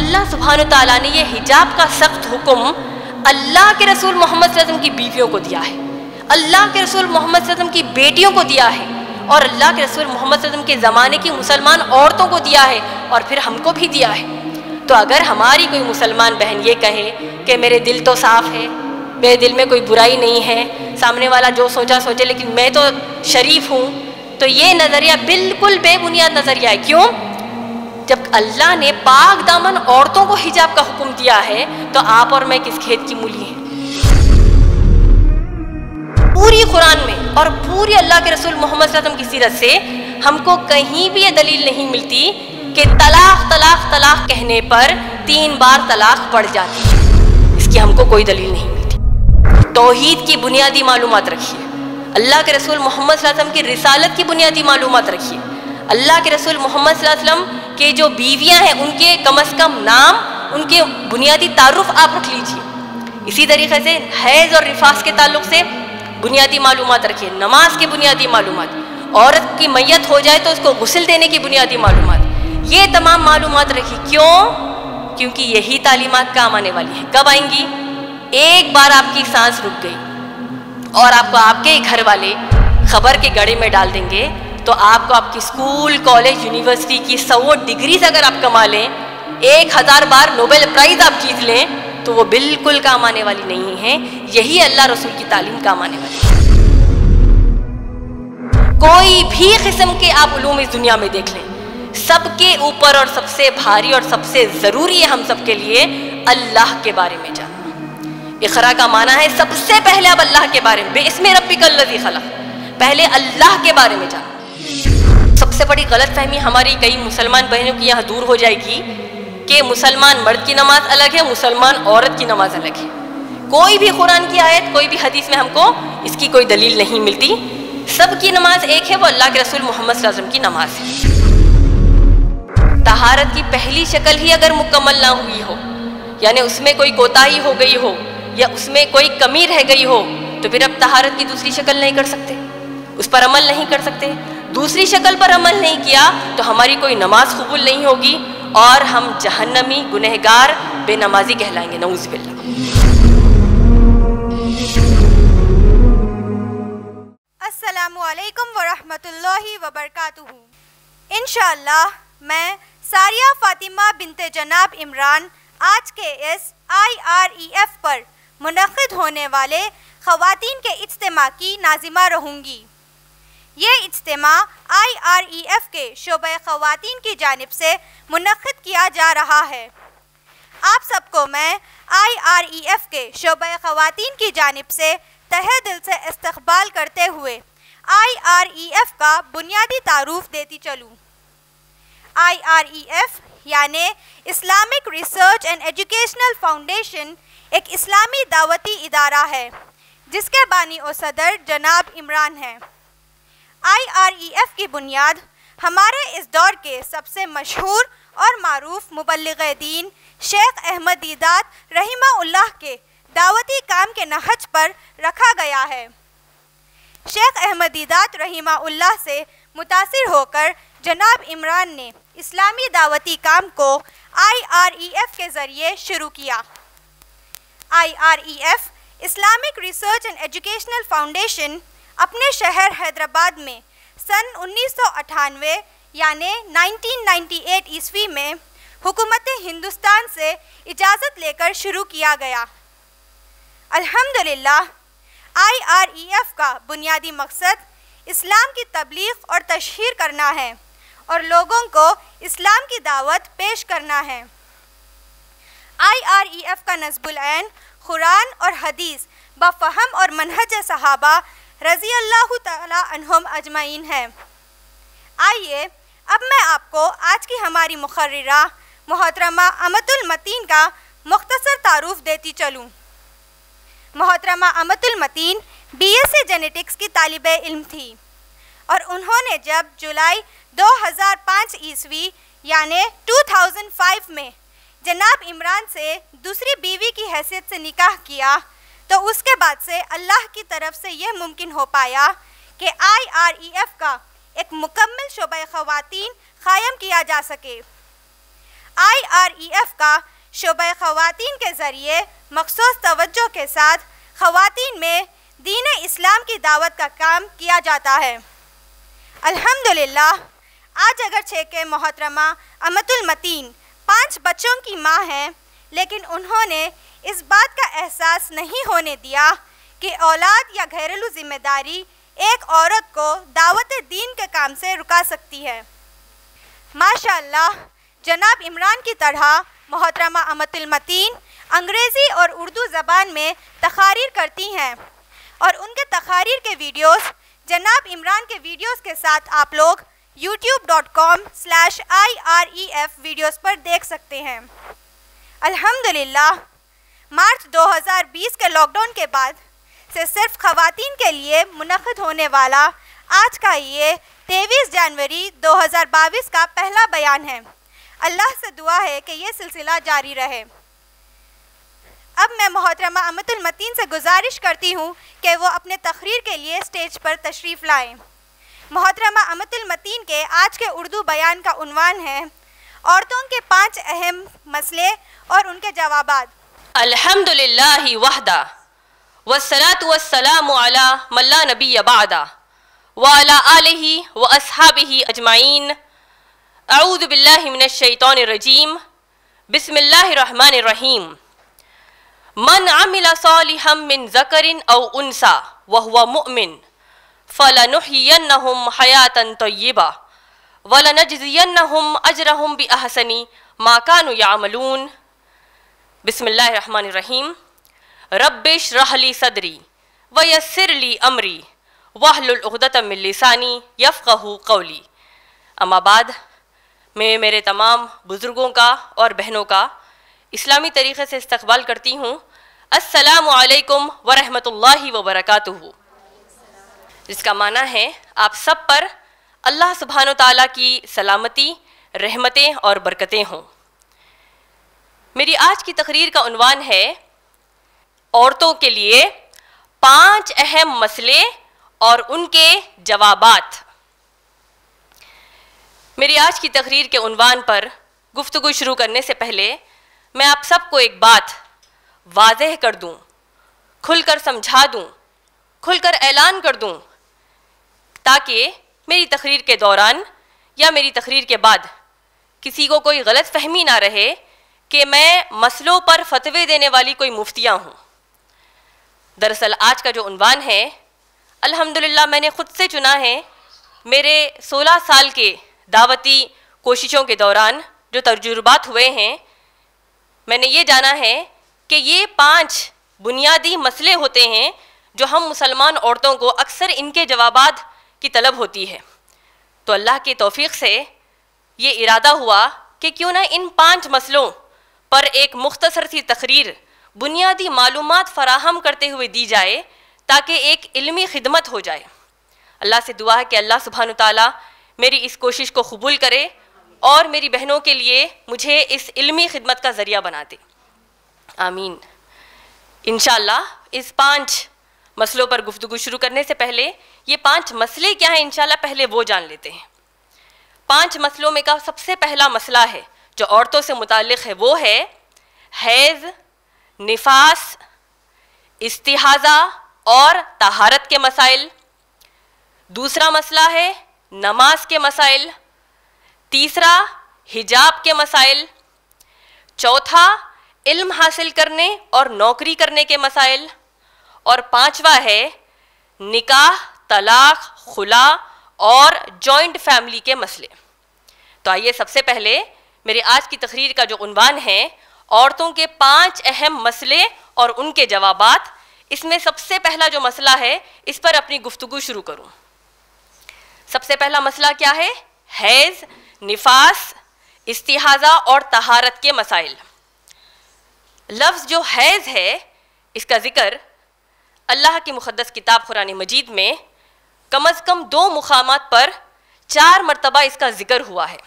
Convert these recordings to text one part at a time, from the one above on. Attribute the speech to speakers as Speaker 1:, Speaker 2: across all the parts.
Speaker 1: अल्लाह सुबहान तला ने यह हिजाब का सख्त हुक्म अल्लाह के रसूल मोहम्मद की बीवियों को दिया है अल्लाह के रसूल मोहम्मद की बेटियों को दिया है और अल्लाह के रसूल मोहम्मद के ज़माने की मुसलमान औरतों को दिया है और फिर हमको भी दिया है तो अगर हमारी कोई मुसलमान बहन ये कहे कि मेरे दिल तो साफ़ है मेरे दिल में कोई बुराई नहीं है सामने वाला जो सोचा सोचे लेकिन मैं तो शरीफ हूँ तो ये नज़रिया बिल्कुल बेबुनियाद नज़रिया है क्यों जब अल्लाह ने पाक दामन औरतों को हिजाब का हुक्म दिया है तो आप और मैं किस खेत की मूली हैं पूरी कुरान में और पूरी अल्लाह के रसूल मोहम्मद की सीरत से हमको कहीं भी ये दलील नहीं मिलती कि तलाक तलाक तलाक कहने पर तीन बार तलाक पड़ जाती है इसकी हमको कोई दलील नहीं मिलती तोहीद की बुनियादी मालूम रखिए अल्लाह के रसूल मोहम्मद की रिसालत की बुनियादी मालूम रखिए अल्लाह के रसूल मोहम्मद के जो बीवियाँ हैं उनके कम अज़ कम नाम उनके बुनियादी तारुफ आप रख लीजिए इसी तरीके से हैज़ और रिफास के ताल्लुक से बुनियादी मालूम रखिए नमाज की बुनियादी मालूम औरत की मैत हो जाए तो उसको गसल देने की बुनियादी मालूम ये तमाम मालूम रखिए क्यों क्योंकि यही तालीमत काम आने वाली है कब आएंगी एक बार आपकी सांस रुक गई और आपको आपके ही घर वाले खबर के गड़े में डाल देंगे तो आपको आपकी स्कूल कॉलेज यूनिवर्सिटी की सौ डिग्रीज अगर आप कमा लें एक हज़ार बार नोबेल प्राइज़ आप जीत लें तो वो बिल्कुल काम आने वाली नहीं है यही अल्लाह रसूल की तालीम काम आने वाली है कोई भी किस्म के आप उलूम इस दुनिया में देख लें सबके ऊपर और सबसे भारी और सबसे ज़रूरी है हम सब के लिए अल्लाह के बारे में जान इखरा का माना है सबसे पहले आप अल्लाह के बारे में इसमें रबी कल्लजी खला पहले अल्लाह के बारे में जानो सबसे बड़ी गलत फहमी हमारी कई मुसलमान बहनों की यहाँ दूर हो जाएगी कि मुसलमान मर्द की नमाज अलग है मुसलमान औरत की नमाज अलग है कोई भी कुरान की आयत कोई भी हदीस में हमको इसकी कोई दलील नहीं मिलती सबकी नमाज एक है वो अल्लाह के रसूल मोहम्मद वसम की नमाज है तहारत की पहली शक्ल ही अगर मुकम्मल ना हुई हो यानी उसमें कोई कोताही हो गई हो या उसमें कोई कमी रह गई हो तो फिर अब तहारत की दूसरी शक्ल नहीं कर सकते उस पर अमल नहीं कर सकते दूसरी शक्ल पर अमल नहीं किया तो हमारी कोई नमाज कबूल नहीं होगी और हम जहन्नमी गुनहगार बेनमाजी कहलाएंगे नऊज बिल्ला
Speaker 2: असलकम वरहमल वबरकू मैं सारिया फातिमा बिनते जनाब इमरान आज के इस आई आर ई एफ पर मनद होने वाले खातन के इज्तम की नाजिमा रहूँगी ये इज्तम I R E e F के शोब खुवान की जानब से मनद किया जा रहा है आप सबको मैं आई आर ई एफ़ के शोब खुवान की जानब से तह दिल से इस्तबाल करते हुए आई आर ई एफ़ का बुनियादी तारुफ़ देती चलूँ आई आर ई एफ़ यानि Islamic Research and Educational Foundation एक इस्लामी दावती इदारा है जिसके बानी और सदर जनाब इमरान हैं आईआरईएफ e की बुनियाद हमारे इस दौर के सबसे मशहूर और मरूफ मुबलग दीन शेख अहमद दीदात रहीमा के दावती काम के नहज पर रखा गया है शेख अहमद दीदात रहीमा से मुतासर होकर जनाब इमरान ने इस्लामी दावती काम को आईआरईएफ e के ज़रिए शुरू किया IREF Islamic Research and Educational Foundation अपने शहर हैदराबाद में सन उन्नीस यानी 1998 ईस्वी में हुकूमत हिंदुस्तान से इजाज़त लेकर शुरू किया गया अल्हम्दुलिल्लाह आईआरईएफ e का बुनियादी मकसद इस्लाम की तबलीग और तशहर करना है और लोगों को इस्लाम की दावत पेश करना है आईआरईएफ e का नजबुल कुरान और हदीस बफ़हम और मनहज सहाबा रज़ी अल्लाह तहम अजमाइन है आइए अब मैं आपको आज की हमारी मुकर्रा मोहतरमा अमतुलमतीन का मुख्तसर तारुफ देती चलूँ मोहतरमा Amatulmateen B S C genetics की तालब इल्म थी और उन्होंने जब जुलाई 2005 ईस्वी यानि 2005 में जनाब इमरान से दूसरी बीवी की हैसियत से निकाह किया तो उसके बाद से अल्लाह की तरफ से यह मुमकिन हो पाया कि आईआरईएफ e का एक मुकम्मल शोबा ख़वातीन क़ायम किया जा सके आईआरईएफ e का शोब खातन के ज़रिए मखसूस तवज्जो के साथ ख़वातीन में दीन इस्लाम की दावत का काम किया जाता है अल्हम्दुलिल्लाह आज अगर छे के मोहतरमा अमतुलमतीन पांच बच्चों की माँ हैं लेकिन उन्होंने इस बात का एहसास नहीं होने दिया कि औलाद या घरेलू जिम्मेदारी एक औरत को दावत दीन के काम से रुका सकती है माशाल्लाह जनाब इमरान की तरह मोहतरमा अमतुलमतीन अंग्रेज़ी और उर्दू ज़बान में तकारीर करती हैं और उनके तकारीर के वीडियोस जनाब इमरान के वीडियोस के साथ आप लोग YouTube slash I R E F videos पर देख सकते हैं अल्हम्दुलिल्लाह मार्च 2020 के लॉकडाउन के बाद से सिर्फ खातन के लिए मुनद होने वाला आज का ये तेईस जनवरी 2022 का पहला बयान है अल्लाह से दुआ है कि यह सिलसिला जारी रहे अब मैं मोहतरमा अमतुलमतीन से गुजारिश करती हूँ कि वो अपने तकरीर के लिए स्टेज पर तशरीफ़ लाएं मोहतरमा अमतुल मतीन के आज के उर्दू बयान का उनवान है औरतों के पांच अहम मसले और उनके जवाब अल्हम्दुलिल्लाह वहदा वसलात वसलाम
Speaker 1: अला मल्ला नबी अबादा वाला आलही व असहाबी अजमाइन अऊद बसमीम मन अमिला सालिहम मिन जकरिन अनसा वह मुमिन फ़लनहम हयातन तय्यबा वलनजयम अजरहम बी अहसनी माकान यामलून बसमीम रबिश रहली सदरी व यसरली अमरी वाहलदतमिलसानी यफ़ू कौली अमाबाद मैं मेरे तमाम बुज़ुर्गों का और बहनों का इस्लामी तरीक़े से इस्तबाल करती हूँ असलकम वरहमल वर्का जिसका माना है आप सब पर अल्लाह सुबहान तला की सलामती रहमतें और बरकतें हों मेरी आज की तकरीर का उनवान है औरतों के लिए पांच अहम मसले और उनके जवाबात मेरी आज की तकरीर के उनवान पर गुफ्तु शुरू करने से पहले मैं आप सबको एक बात वाजह कर दूं, खुलकर समझा दूं, खुलकर ऐलान कर दूं ताकि मेरी तकरीर के दौरान या मेरी तकरीर के बाद किसी को कोई गलत फहमी ना रहे कि मैं मसलों पर फतवे देने वाली कोई मुफ्तियाँ हूँ दरअसल आज का जो उनवान है अल्हम्दुलिल्लाह मैंने ख़ुद से चुना है मेरे 16 साल के दावती कोशिशों के दौरान जो तजुर्बात हुए हैं मैंने ये जाना है कि ये पांच बुनियादी मसले होते हैं जो हम मुसलमान औरतों को अक्सर इनके जवाब की तलब होती है तो अल्लाह की तोफ़ी से ये इरादा हुआ कि क्यों ना इन पांच मसलों पर एक मुख्तसर सी तकरीर बुनियादी मालूम फ़राहम करते हुए दी जाए ताकि एक इलमी खिदमत हो जाए अल्लाह से दुआ है कि अल्लाह सुबहान तला मेरी इस कोशिश को कबूल करे और मेरी बहनों के लिए मुझे इस इलमी खिदमत का ज़रिया बना दे आमीन इन इस पाँच मसलों पर गुफ्तु शुरू करने से पहले ये पांच मसले क्या हैं इंशाल्लाह पहले वो जान लेते हैं पांच मसलों में का सबसे पहला मसला है जो औरतों से मुतल है वो है हैज़ निफास इस्तिहाज़ा और तहारत के मसाइल दूसरा मसला है नमाज के मसाइल तीसरा हिजाब के मसाइल चौथा इल्म हासिल करने और नौकरी करने के मसाइल और पांचवा है निकाह तलाक खुला और जॉइंट फैमिली के मसले तो आइए सबसे पहले मेरे आज की तकरीर का जो उनवान है औरतों के पांच अहम मसले और उनके जवाब इसमें सबसे पहला जो मसला है इस पर अपनी गुफ्तु शुरू करूं सबसे पहला मसला क्या है हैज़ निफास इस्तिहाजा और तहारत के मसाइल लफ्ज़ जो हैज़ है इसका ज़िक्र अल्लाह की मुक़दस किताब कुरान मजीद में कम अज़ कम दो मुकाम पर चार मरतबा इसका जिक्र हुआ है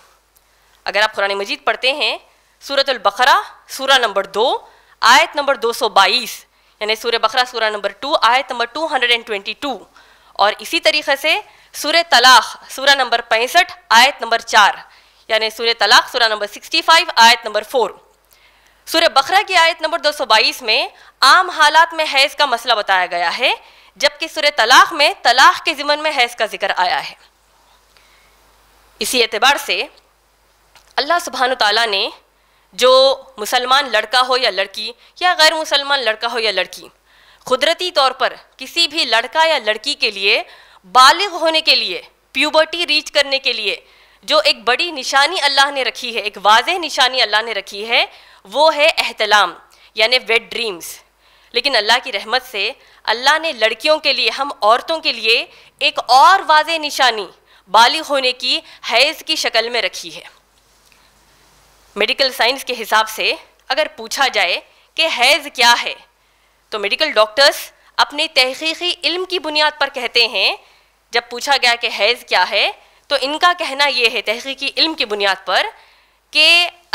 Speaker 1: अगर आप कुरान मजीद पढ़ते हैं सूरत बकरा सूरा नंबर दो आयत नंबर 222 यानी सूर्य बकरा सूरा नंबर टू आयत नंबर 222 और इसी तरीके से सूर्य तलाक सूरा नंबर पैंसठ आयत नंबर चार यानी सूर्य तलाक सूरा नंबर 65 आयत नंबर फोर सूर्य बकरा की आयत नंबर 222 में आम हालात में हैज़ का मसला बताया गया है जबकि सुर तलाक में तलाक के ज़िमन में हैज़ का जिक्र आया है इसी एतबार से अल्लाह सुबहान तला ने जो मुसलमान लड़का हो या लड़की या गैर मुसलमान लड़का हो या लड़की कुदरती तौर पर किसी भी लड़का या लड़की के लिए बालग होने के लिए प्यूबर्टी रीच करने के लिए जो एक बड़ी निशानी अल्लाह ने रखी है एक वाज निशानी अल्लाह ने रखी है वो है एहतलाम यानि वेड ड्रीम्स लेकिन अल्लाह की रहमत से अल्लाह ने लड़कियों के लिए हम औरतों के लिए एक और वाज निशानी बाली होने की हैज़ की शक्ल में रखी है मेडिकल साइंस के हिसाब से अगर पूछा जाए कि हैज़ क्या है तो मेडिकल डॉक्टर्स अपने तहकीकी इल्म की बुनियाद पर कहते हैं जब पूछा गया कि हैज़ क्या है तो इनका कहना यह है तहकीकी इल्म की बुनियाद पर कि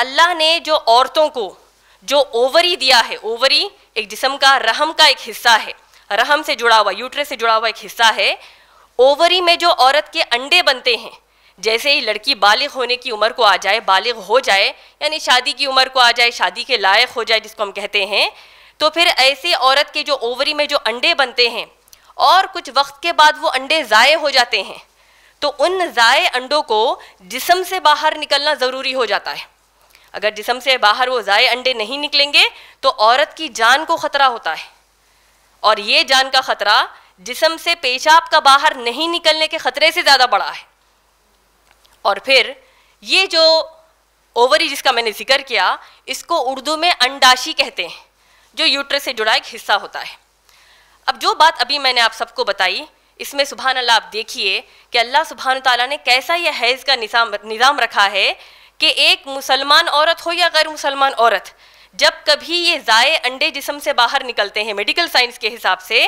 Speaker 1: अल्लाह ने जो औरतों को जो ओवरी दिया है ओवरी एक जिसम का रहम का एक हिस्सा है रहम से जुड़ा हुआ यूट्रे से जुड़ा हुआ एक हिस्सा है ओवरी में जो औरत के अंडे बनते हैं जैसे ही लड़की बालिग होने की उम्र को आ जाए बालिग हो जाए यानी शादी की उम्र को आ जाए शादी के लायक हो जाए जिसको हम कहते हैं तो फिर ऐसे औरत के जो ओवरी में जो अंडे बनते हैं और कुछ वक्त के बाद वो अंडे ज़ाय हो जाते हैं तो उन ज़ाय अंडों को जिसम से बाहर निकलना ज़रूरी हो जाता है अगर जिसम से बाहर वो ज़ाय अंडे नहीं निकलेंगे तो औरत की जान को ख़तरा होता है और ये जान का ख़तरा जिसम से पेशाब का बाहर नहीं निकलने के ख़तरे से ज़्यादा बड़ा है और फिर ये जो ओवरी जिसका मैंने जिक्र किया इसको उर्दू में अंडाशी कहते हैं जो यूट्रस से जुड़ा एक हिस्सा होता है अब जो बात अभी मैंने आप सबको बताई इसमें सुबहान अल्लाह आप देखिए कि अल्लाह सुबहान तला ने कैसा यह हैज़ का निज़ाम निज़ाम रखा है कि एक मुसलमान औरत हो या गैर मुसलमान औरत जब कभी ये ज़ाए अंडे जिसम से बाहर निकलते हैं मेडिकल साइंस के हिसाब से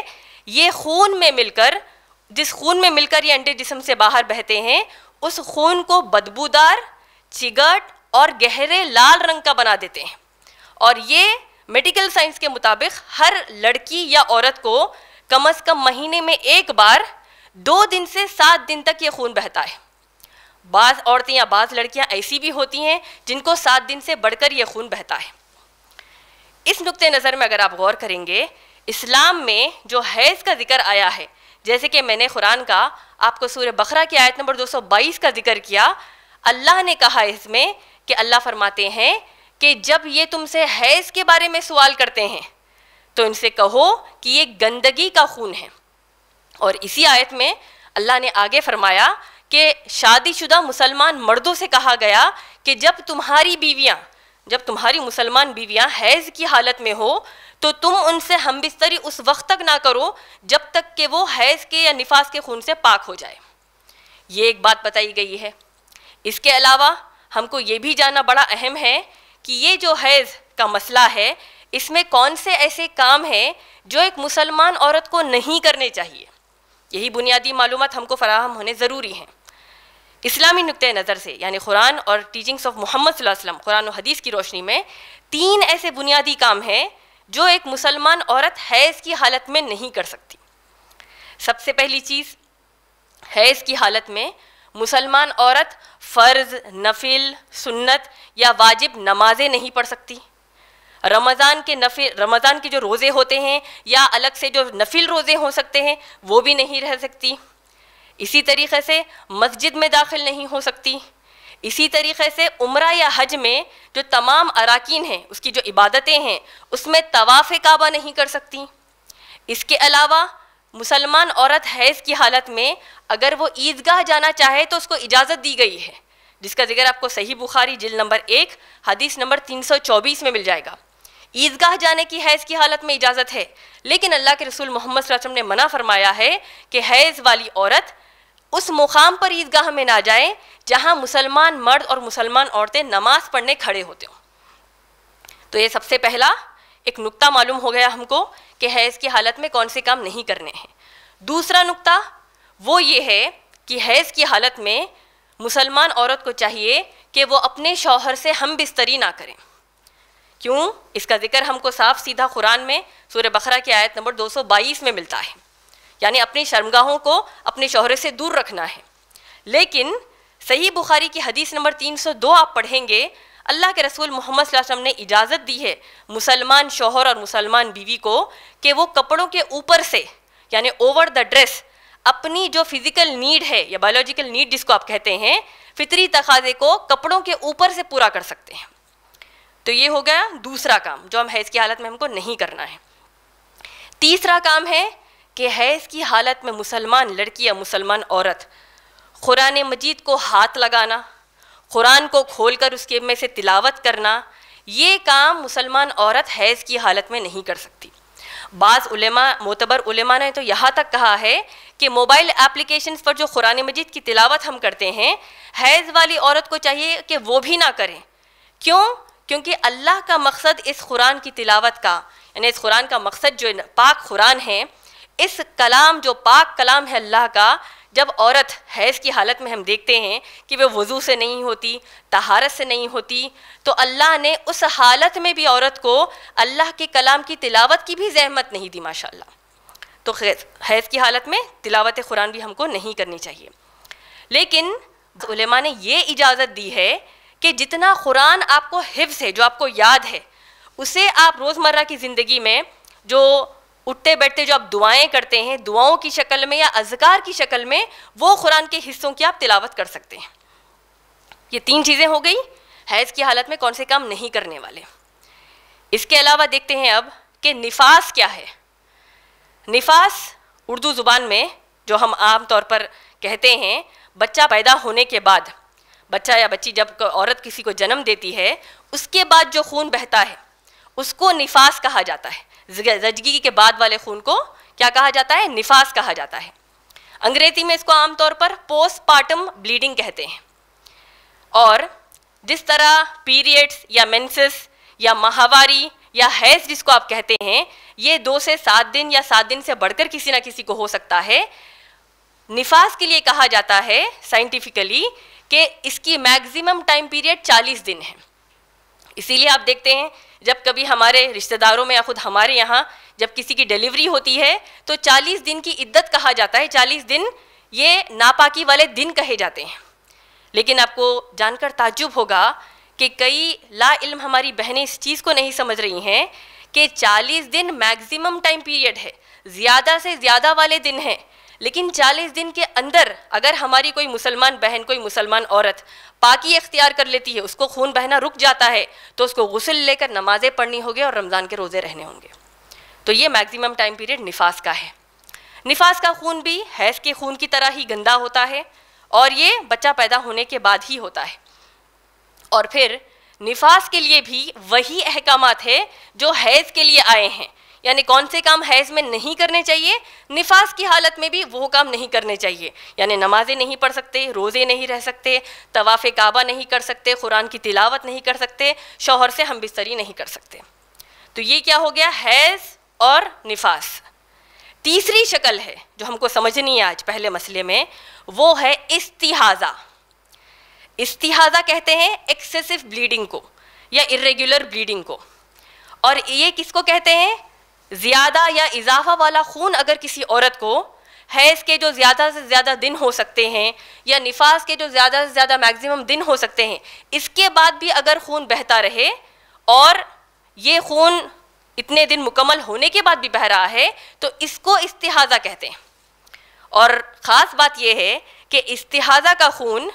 Speaker 1: ये खून में मिलकर जिस खून में मिलकर ये अंडे जिसम से बाहर बहते हैं उस खून को बदबूदार चिगट और गहरे लाल रंग का बना देते हैं और ये मेडिकल साइंस के मुताबिक हर लड़की या औरत को कम अज़ कम महीने में एक बार दो दिन से सात दिन तक ये खून बहता है बास औरतें या बास लड़कियां ऐसी भी होती हैं जिनको सात दिन से बढ़कर यह खून बहता है इस नुक़ नज़र में अगर आप गौर करेंगे इस्लाम में जो हैज़ का जिक्र आया है जैसे कि मैंने कुरान का आपको सूर्य बकरा की आयत नंबर 222 का जिक्र किया अल्लाह ने कहा इसमें कि अल्लाह फरमाते हैं कि जब ये तुमसे हैज़ के बारे में सवाल करते हैं तो इनसे कहो कि ये गंदगी का खून है और इसी आयत में अल्लाह ने आगे फरमाया कि शादीशुदा मुसलमान मर्दों से कहा गया कि जब तुम्हारी बीवियां जब तुम्हारी मुसलमान बीवियां हैज़ की हालत में हो तो तुम उनसे हम बिस्तरी उस वक्त तक ना करो जब तक कि वो हैज़ के या निफास के खून से पाक हो जाए ये एक बात बताई गई है इसके अलावा हमको ये भी जानना बड़ा अहम है कि ये जो हैज़ का मसला है इसमें कौन से ऐसे काम हैं जो एक मुसलमान औरत को नहीं करने चाहिए यही बुनियादी मालूम हमको फराहम होने ज़रूरी हैं इस्लामी नुक़ नज़र से यानी कुरान और टीचिंग्स ऑफ मोहम्मद वसल्लम कुरान और हदीस की रोशनी में तीन ऐसे बुनियादी काम हैं जो एक मुसलमान औरत हैज़ की हालत में नहीं कर सकती सबसे पहली चीज़ हैज़ की हालत में मुसलमान औरत फ़र्ज़ नफिल सुन्नत या वाजिब नमाजें नहीं पढ़ सकती रमज़ान के नफिल रमज़ान के जो रोज़े होते हैं या अलग से जो नफिल रोज़े हो सकते हैं वो भी नहीं रह सकती इसी तरीके से मस्जिद में दाखिल नहीं हो सकती इसी तरीके से उम्र या हज में जो तमाम अरकान हैं उसकी जो इबादतें हैं उसमें तवाफ़ काबा नहीं कर सकती इसके अलावा मुसलमान औरत हैज़ की हालत में अगर वो ईदगाह जाना चाहे तो उसको इजाज़त दी गई है जिसका जिक्र आपको सही बुखारी जिल नंबर एक हदीस नंबर 324 में मिल जाएगा ईदगाह जाने की हैज़ की हालत में इजाज़त है लेकिन अल्लाह के रसूल मोहम्मद ने मना फरमाया है कि हैज़ वाली औरत उस मुकाम पर ईदगाह में ना जाएं जहां मुसलमान मर्द और मुसलमान औरतें नमाज पढ़ने खड़े होते हों तो ये सबसे पहला एक नुक्ता मालूम हो गया हमको कि हैज़ की हालत में कौन से काम नहीं करने हैं दूसरा नुक्ता वो ये है कि हैज़ की हालत में मुसलमान औरत को चाहिए कि वो अपने शौहर से हम बिस्तरी ना करें क्यों इसका ज़िक्र हमको साफ सीधा कुरान में सूर्य बकरा की आयत नंबर 222 में मिलता है यानी अपनी शर्मगाहों को अपने शोहरे से दूर रखना है लेकिन सही बुखारी की हदीस नंबर 302 आप पढ़ेंगे अल्लाह के रसूल मोहम्मद वसल्लम ने इजाज़त दी है मुसलमान शोहर और मुसलमान बीवी को कि वो कपड़ों के ऊपर से यानी ओवर द ड्रेस अपनी जो फिज़िकल नीड है या बायोलॉजिकल नीड जिसको आप कहते हैं फितरी तकाजे को कपड़ों के ऊपर से पूरा कर सकते हैं तो ये हो गया दूसरा काम जो हम हैज़ की हालत में हमको नहीं करना है तीसरा काम है कि हैज़ की हालत में मुसलमान लड़की या मुसलमान औरत क़ुरान मजीद को हाथ लगाना कुरान को खोल कर उसके में से तिलावत करना ये काम मुसलमान औरत हैज़ की हालत में नहीं कर सकती बाज़ उलेमा मोतबर उलेमा ने तो यहाँ तक कहा है कि मोबाइल एप्लीकेशन पर जो कुरान मजीद की तिलावत हम करते हैं हैज़ वाली औरत को चाहिए कि वो भी ना करें क्यों क्योंकि अल्लाह का मकसद इस कुरान की तिलावत का यानी इस कुरान का मकसद जो पाक कुरान है इस कलाम जो पाक कलाम है अल्लाह का जब औरत हैज़ की हालत में हम देखते हैं कि वह वज़ू से नहीं होती तहारत से नहीं होती तो अल्लाह ने उस हालत में भी औरत को अल्लाह के कलाम की तिलावत की भी जहमत नहीं दी माशा तो हैज़ की हालत में तिलावत कुरान भी हमको नहीं करनी चाहिए लेकिन उलमा ने यह इजाज़त दी है कि जितना कुरान आपको हिफ्स है जो आपको याद है उसे आप रोज़मर्रा की ज़िंदगी में जो उठते बैठते जो आप दुआएं करते हैं दुआओं की शक्ल में या अजगार की शक्ल में वो कुरान के हिस्सों की आप तिलावत कर सकते हैं ये तीन चीज़ें हो गई हैज़ की हालत में कौन से काम नहीं करने वाले इसके अलावा देखते हैं अब कि निफास क्या है निफास उर्दू ज़ुबान में जो हम आम तौर पर कहते हैं बच्चा पैदा होने के बाद बच्चा या बच्ची जब औरत किसी को जन्म देती है उसके बाद जो खून बहता है उसको निफास कहा जाता है जदगी के बाद वाले खून को क्या कहा जाता है निफास कहा जाता है अंग्रेजी में इसको आमतौर पर पोस्टपार्टम ब्लीडिंग कहते हैं और जिस तरह पीरियड्स या मेंसेस या माहवारी या हैज जिसको आप कहते हैं ये दो से सात दिन या सात दिन से बढ़कर किसी ना किसी को हो सकता है निफास के लिए कहा जाता है साइंटिफिकली कि इसकी मैक्सिमम टाइम पीरियड 40 दिन है इसीलिए आप देखते हैं जब कभी हमारे रिश्तेदारों में या खुद हमारे यहाँ जब किसी की डिलीवरी होती है तो 40 दिन की इद्दत कहा जाता है 40 दिन ये नापाकी वाले दिन कहे जाते हैं लेकिन आपको जानकर ताजुब होगा कि कई ला इल्म हमारी बहनें इस चीज़ को नहीं समझ रही हैं कि 40 दिन मैक्सिमम टाइम पीरियड है ज़्यादा से ज़्यादा वाले दिन हैं लेकिन 40 दिन के अंदर अगर हमारी कोई मुसलमान बहन कोई मुसलमान औरत पाकि अख्तियार कर लेती है उसको खून बहना रुक जाता है तो उसको गसल लेकर नमाज़ें पढ़नी होगी और रमज़ान के रोज़े रहने होंगे तो ये मैक्सिमम टाइम पीरियड निफास का है निफास का खून भी हैज़ के खून की तरह ही गंदा होता है और ये बच्चा पैदा होने के बाद ही होता है और फिर निफास के लिए भी वही अहकाम है जो हैज़ के लिए आए हैं यानी कौन से काम हैज में नहीं करने चाहिए निफास की हालत में भी वो काम नहीं करने चाहिए यानी नमाजें नहीं पढ़ सकते रोज़े नहीं रह सकते तवाफ़ काबा नहीं कर सकते कुरान की तिलावत नहीं कर सकते शोहर से हम बिस्तरी नहीं कर सकते तो ये क्या हो गया हैज़ और निफास तीसरी शक्ल है जो हमको समझनी है आज पहले मसले में वो है इस्तिहाजा इस्तिहाजा कहते हैं एक्सेसिव ब्लीडिंग को या इरेगुलर ब्लीडिंग को और ये किसको कहते हैं ज़्यादा या इजाफा वाला खून अगर किसी औरत को हैज़ के जो ज़्यादा से ज़्यादा दिन हो सकते हैं या निफास के जो ज़्यादा से ज़्यादा मैक्सिमम दिन हो सकते हैं इसके बाद भी अगर खून बहता रहे और ये खून इतने दिन मुकम्मल होने के बाद भी बह रहा है तो इसको इस्तिहाज़ा कहते हैं और ख़ास बात यह है कि इस्तिहाज़ा का खून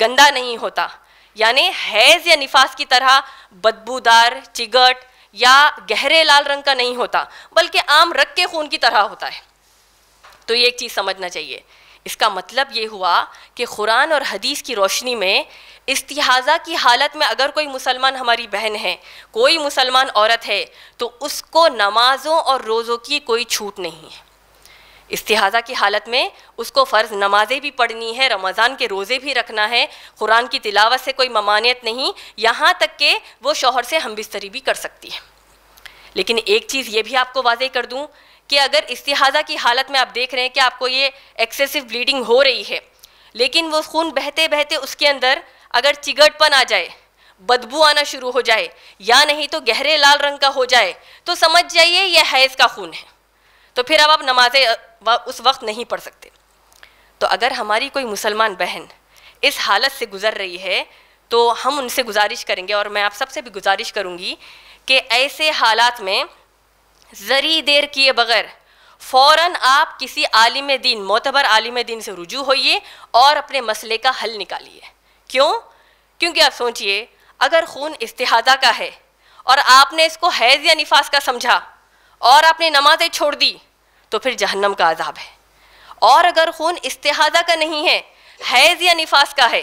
Speaker 1: गंदा नहीं होता यानी हैज़ या निफास की तरह बदबूदार चिगट या गहरे लाल रंग का नहीं होता बल्कि आम रख के खून की तरह होता है तो ये एक चीज़ समझना चाहिए इसका मतलब ये हुआ कि कुरान और हदीस की रोशनी में इस्तिहाज़ा की हालत में अगर कोई मुसलमान हमारी बहन है कोई मुसलमान औरत है तो उसको नमाज़ों और रोज़ों की कोई छूट नहीं है इस्तिहाजा की हालत में उसको फ़र्ज़ नमाज़ें भी पढ़नी है रमज़ान के रोज़े भी रखना है कुरान की तिलावत से कोई ममानियत नहीं यहाँ तक के वो शोहर से हम बिस्तरी भी कर सकती है लेकिन एक चीज़ ये भी आपको वाजे कर दूँ कि अगर इस्तिहाजा की हालत में आप देख रहे हैं कि आपको ये एक्सेसिव ब्लीडिंग हो रही है लेकिन वो खून बहते बहते उसके अंदर अगर चिगटपन आ जाए बदबू आना शुरू हो जाए या नहीं तो गहरे लाल रंग का हो जाए तो समझ जाइए यह हैज़ का खून है तो फिर अब आप नमाज़ें उस वक्त नहीं पढ़ सकते तो अगर हमारी कोई मुसलमान बहन इस हालत से गुज़र रही है तो हम उनसे गुजारिश करेंगे और मैं आप सबसे भी गुजारिश करूँगी कि ऐसे हालात में ज़री देर किए बगैर फ़ौर आप किसी आलिम दिन मोतबर आलिम दिन से रुजू होइए और अपने मसले का हल निकालिए क्यों क्योंकि आप सोचिए अगर खून इस्तेहादा का है और आपने इसको हैज़ या निफास का समझा और आपने नमाज़ें छोड़ दी तो फिर जहन्नम का अजाब है और अगर खून इस्तेहादा का नहीं है हैज़ या निफास का है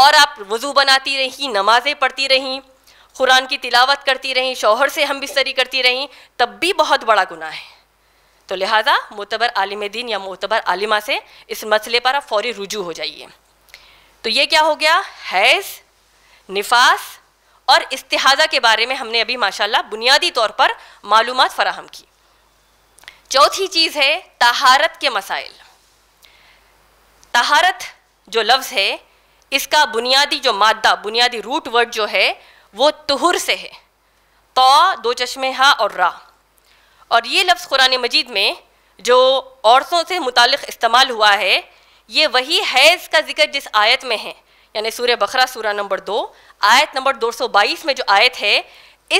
Speaker 1: और आप वज़ू बनाती रहीं नमाज़ें पढ़ती रहीं कुरान की तिलावत करती रहीं शौहर से हम बिस्तरी करती रहीं तब भी बहुत बड़ा गुनाह है तो लिहाजा मोतबर आलिम दीन या मोतबर आलिमा से इस मसले पर आप फौरी रुजू हो जाइए तो ये क्या हो गया हैज़ निफास और इस्तेहाज़ा के बारे में हमने अभी माशाल्लाह बुनियादी तौर पर मालूम फ़राहम की चौथी चीज़ है तहारत के मसाइल तहारत जो लफ्ज़ है इसका बुनियादी जो मादा बुनियादी रूट वर्ड जो है वो तुहर से है तो दो चश्मे हा और रा और ये लफ्ज़ कुरान मजीद में जो औरतों से मुतल इस्तेमाल हुआ है ये वही हैज़ का जिक्र जिस आयत में है यानी सूर्य बकरा सूर्य नंबर दो आयत नंबर 222 में जो आयत है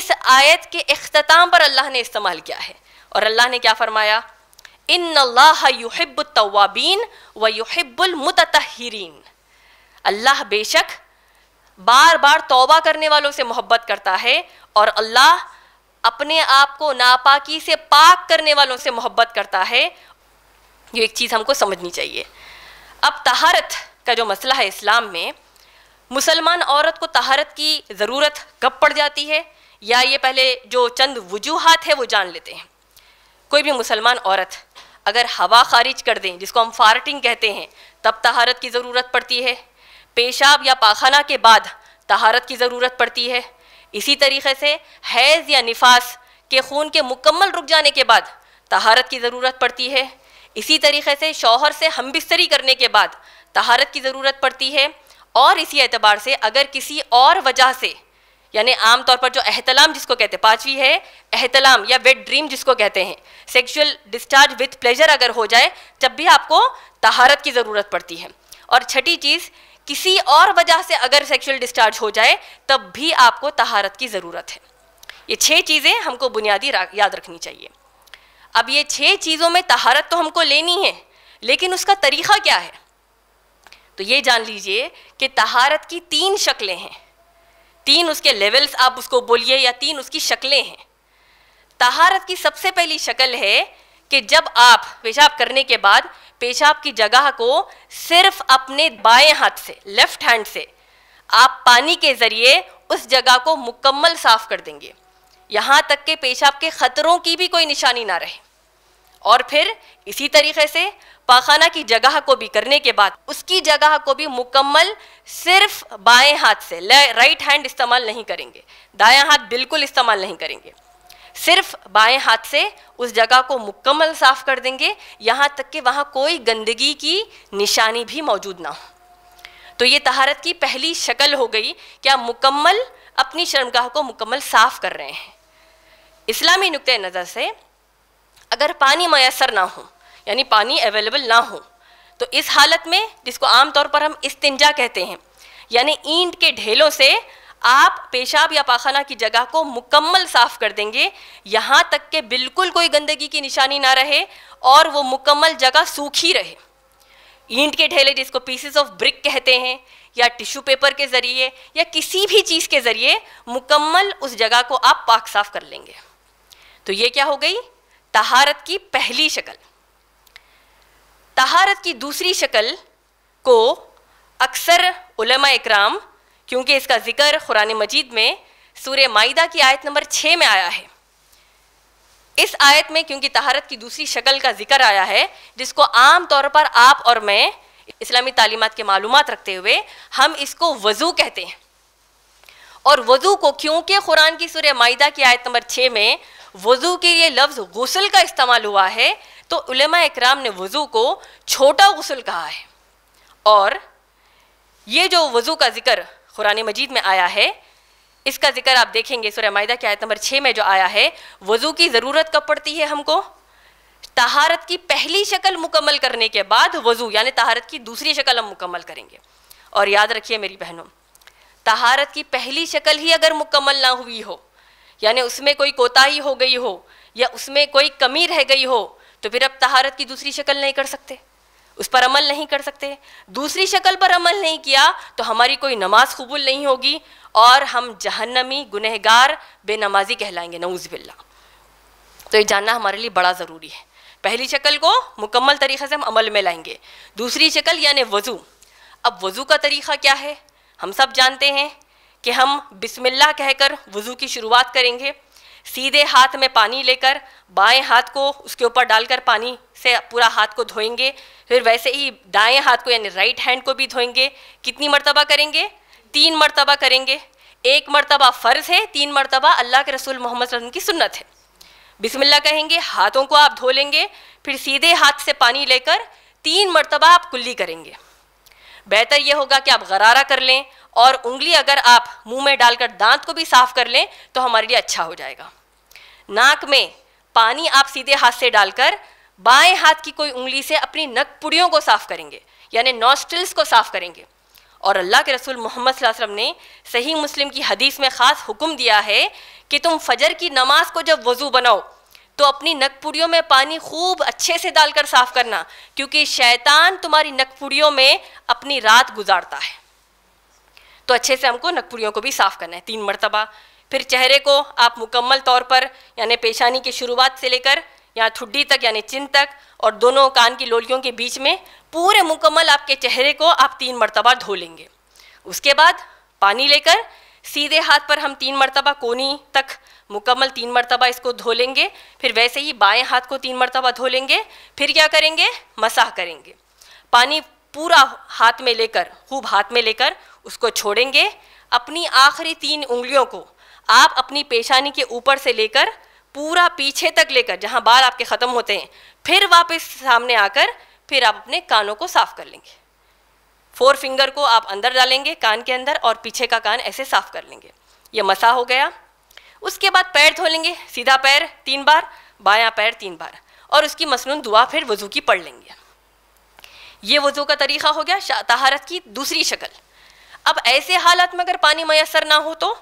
Speaker 1: इस आयत के अख्ताम पर अल्लाह ने इस्तेमाल किया है और अल्लाह ने क्या फरमाया इन अल्लाहबीन युहब तवाबीन व युहबुलमतरीन अल्लाह बेशक बार बार तौबा करने वालों से मोहब्बत करता है और अल्लाह अपने आप को नापाकी से पाक करने वालों से मोहब्बत करता है ये एक चीज़ हमको समझनी चाहिए अब तहारत का जो मसला है इस्लाम में मुसलमान औरत को तहारत की ज़रूरत कब पड़ जाती है या ये पहले जो चंद वजूहत है वो जान लेते हैं कोई भी मुसलमान औरत अगर हवा खारिज कर दें जिसको हम फार्टिंग कहते हैं तब तहारत की ज़रूरत पड़ती है पेशाब या पाखाना के बाद तहारत की ज़रूरत पड़ती है इसी तरीके से हैज़ या निफास के खून के मुकम्मल रुक जाने के बाद तहारत की ज़रूरत पड़ती है इसी तरीके से शौहर से हम बिस्तरी करने के बाद तहारत की ज़रूरत पड़ती है और इसी एतबार से अगर किसी और वजह से यानी तौर पर जो एहतलाम जिसको कहते हैं पांचवी है एहतलाम या वेट ड्रीम जिसको कहते हैं सेक्सुअल डिस्चार्ज विथ प्लेजर अगर हो जाए जब भी आपको तहारत की ज़रूरत पड़ती है और छठी चीज़ किसी और वजह से अगर सेक्सुअल डिस्चार्ज हो जाए तब भी आपको तहारत की ज़रूरत है ये छः चीज़ें हमको बुनियादी याद रखनी चाहिए अब ये छः चीज़ों में तहारत तो हमको लेनी है लेकिन उसका तरीक़ा क्या है तो ये जान लीजिए कि तहारत की तीन शक्लें हैं तीन उसके लेवल्स आप उसको बोलिए या तीन उसकी शक्लें हैं तहारत की सबसे पहली शक्ल है कि जब आप पेशाब करने के बाद पेशाब की जगह को सिर्फ अपने बाएं हाथ से लेफ्ट हैंड से आप पानी के ज़रिए उस जगह को मुकम्मल साफ कर देंगे यहाँ तक के पेशाब के ख़तरों की भी कोई निशानी ना रहे और फिर इसी तरीके से पाखाना की जगह को भी करने के बाद उसकी जगह को भी मुकम्मल सिर्फ बाएं हाथ से राइट हैंड इस्तेमाल नहीं करेंगे दाया हाथ बिल्कुल इस्तेमाल नहीं करेंगे सिर्फ बाएं हाथ से उस जगह को मुकम्मल साफ कर देंगे यहाँ तक कि वहाँ कोई गंदगी की निशानी भी मौजूद ना हो तो ये तहारत की पहली शक्ल हो गई कि आप मुकम्मल अपनी शर्मगाह को मुकम्मल साफ कर रहे हैं इस्लामी नुक़ नज़र से अगर पानी मैसर ना हो यानी पानी अवेलेबल ना हो तो इस हालत में जिसको आमतौर पर हम इस्तिंजा कहते हैं यानी ईंट के ढेलों से आप पेशाब या पाखाना की जगह को मुकम्मल साफ कर देंगे यहाँ तक के बिल्कुल कोई गंदगी की निशानी ना रहे और वो मुकम्मल जगह सूखी रहे ईंट के ढेले जिसको पीसेस ऑफ ब्रिक कहते हैं या टिश्यू पेपर के ज़रिए या किसी भी चीज़ के ज़रिए मुकम्मल उस जगह को आप पाक साफ कर लेंगे तो ये क्या हो गई तहारत की पहली शक्ल तहारत की दूसरी शक्ल को अक्सर उलमा इकराम क्योंकि इसका ज़िक्र कुरान मजीद में सूर्य माइदा की आयत नंबर छः में आया है इस आयत में क्योंकि तहारत की दूसरी शक्ल का जिक्र आया है जिसको आम तौर पर आप और मैं इस्लामी तालीमत के मालूम रखते हुए हम इसको वज़ू कहते हैं और वज़ू को क्योंकि कुरान की सूर्य माइदा की आयत नंबर छः में वज़ू के लिए लफ्ज़ गसल का इस्तेमाल हुआ है तो उलेमा इकराम ने वज़ू को छोटा गसल कहा है और ये जो वज़ू का ज़िक्र कुरान मजीद में आया है इसका जिक्र आप देखेंगे सुरह माहिदा आयत नंबर छः में जो आया है वज़ू की ज़रूरत कब पड़ती है हमको तहारत की पहली शक्ल मुकम्मल करने के बाद वज़ू यानी तहारत की दूसरी शक्ल हम मुकम्मल करेंगे और याद रखिए मेरी बहनों तहारत की पहली शक्ल ही अगर मुकम्मल ना हुई हो यानी उसमें कोई कोताही हो गई हो या उसमें कोई कमी रह गई हो तो फिर अब तहारत की दूसरी शक्ल नहीं कर सकते उस पर अमल नहीं कर सकते दूसरी शक्ल पर अमल नहीं किया तो हमारी कोई नमाज कबूल नहीं होगी और हम जहन्नमी गुनहगार बेनमाजी कहलाएंगे नऊज़बिल्ला तो ये जानना हमारे लिए बड़ा ज़रूरी है पहली शक्ल को मुकम्मल तरीक़े से हम अमल में लाएंगे दूसरी शक्ल यानि वज़ू अब वज़ू का तरीक़ा क्या है हम सब जानते हैं कि हम बिसमिल्ला कहकर वज़ू की शुरुआत करेंगे सीधे हाथ में पानी लेकर बाएं हाथ को उसके ऊपर डालकर पानी से पूरा हाथ को धोएंगे फिर वैसे ही दाएं हाथ को यानी राइट हैंड को भी धोएंगे कितनी मरतबा करेंगे तीन मरतबा करेंगे एक मरतबा फ़र्ज़ है तीन मरतबा अल्लाह के रसूल मोहम्मद की सुन्नत है बिस्मिल्लाह कहेंगे हाथों को आप धो लेंगे फिर सीधे हाथ से पानी लेकर तीन मरतबा आप कुल्ली करेंगे बेहतर यह होगा कि आप गरारा कर लें और उंगली अगर आप मुंह में डालकर दांत को भी साफ़ कर लें तो हमारे लिए अच्छा हो जाएगा नाक में पानी आप सीधे हाथ से डालकर बाएं हाथ की कोई उंगली से अपनी नकपुड़ियों को साफ करेंगे यानी नॉस्ट्रिल्स को साफ करेंगे और अल्लाह के रसूल मोहम्मद वसल्लम ने सही मुस्लिम की हदीस में ख़ास हुक्म दिया है कि तुम फजर की नमाज को जब वज़ू बनाओ तो अपनी नकपुड़ियों में पानी खूब अच्छे से डालकर साफ करना क्योंकि शैतान तुम्हारी नकपुड़ियों में अपनी रात गुजारता है तो अच्छे से हमको नकपुड़ियों को भी साफ़ करना है तीन मरतबा फिर चेहरे को आप मुकम्मल तौर पर यानी पेशानी की शुरुआत से लेकर यहाँ ठुड्डी तक यानी चिन तक और दोनों कान की लोलियों के बीच में पूरे मुकम्मल आपके चेहरे को आप तीन मरतबा धो लेंगे उसके बाद पानी लेकर सीधे हाथ पर हम तीन मरतबा कोनी तक मुकम्मल तीन मरतबा इसको धो लेंगे फिर वैसे ही बाएं हाथ को तीन मरतबा धो लेंगे फिर क्या करेंगे मसाह करेंगे पानी पूरा हाथ में लेकर खूब हाथ में लेकर उसको छोड़ेंगे अपनी आखिरी तीन उंगलियों को आप अपनी पेशानी के ऊपर से लेकर पूरा पीछे तक लेकर जहाँ बाल आपके ख़त्म होते हैं फिर वापस सामने आकर फिर आप अपने कानों को साफ कर लेंगे फोर फिंगर को आप अंदर डालेंगे कान के अंदर और पीछे का कान ऐसे साफ कर लेंगे ये मसा हो गया उसके बाद पैर धो लेंगे सीधा पैर तीन बार बायां पैर तीन बार और उसकी मसनून दुआ फिर वज़ू की पढ़ लेंगे ये वज़ू का तरीक़ा हो गया तहारत की दूसरी शक्ल अब ऐसे हालत में अगर पानी मैसर ना हो तो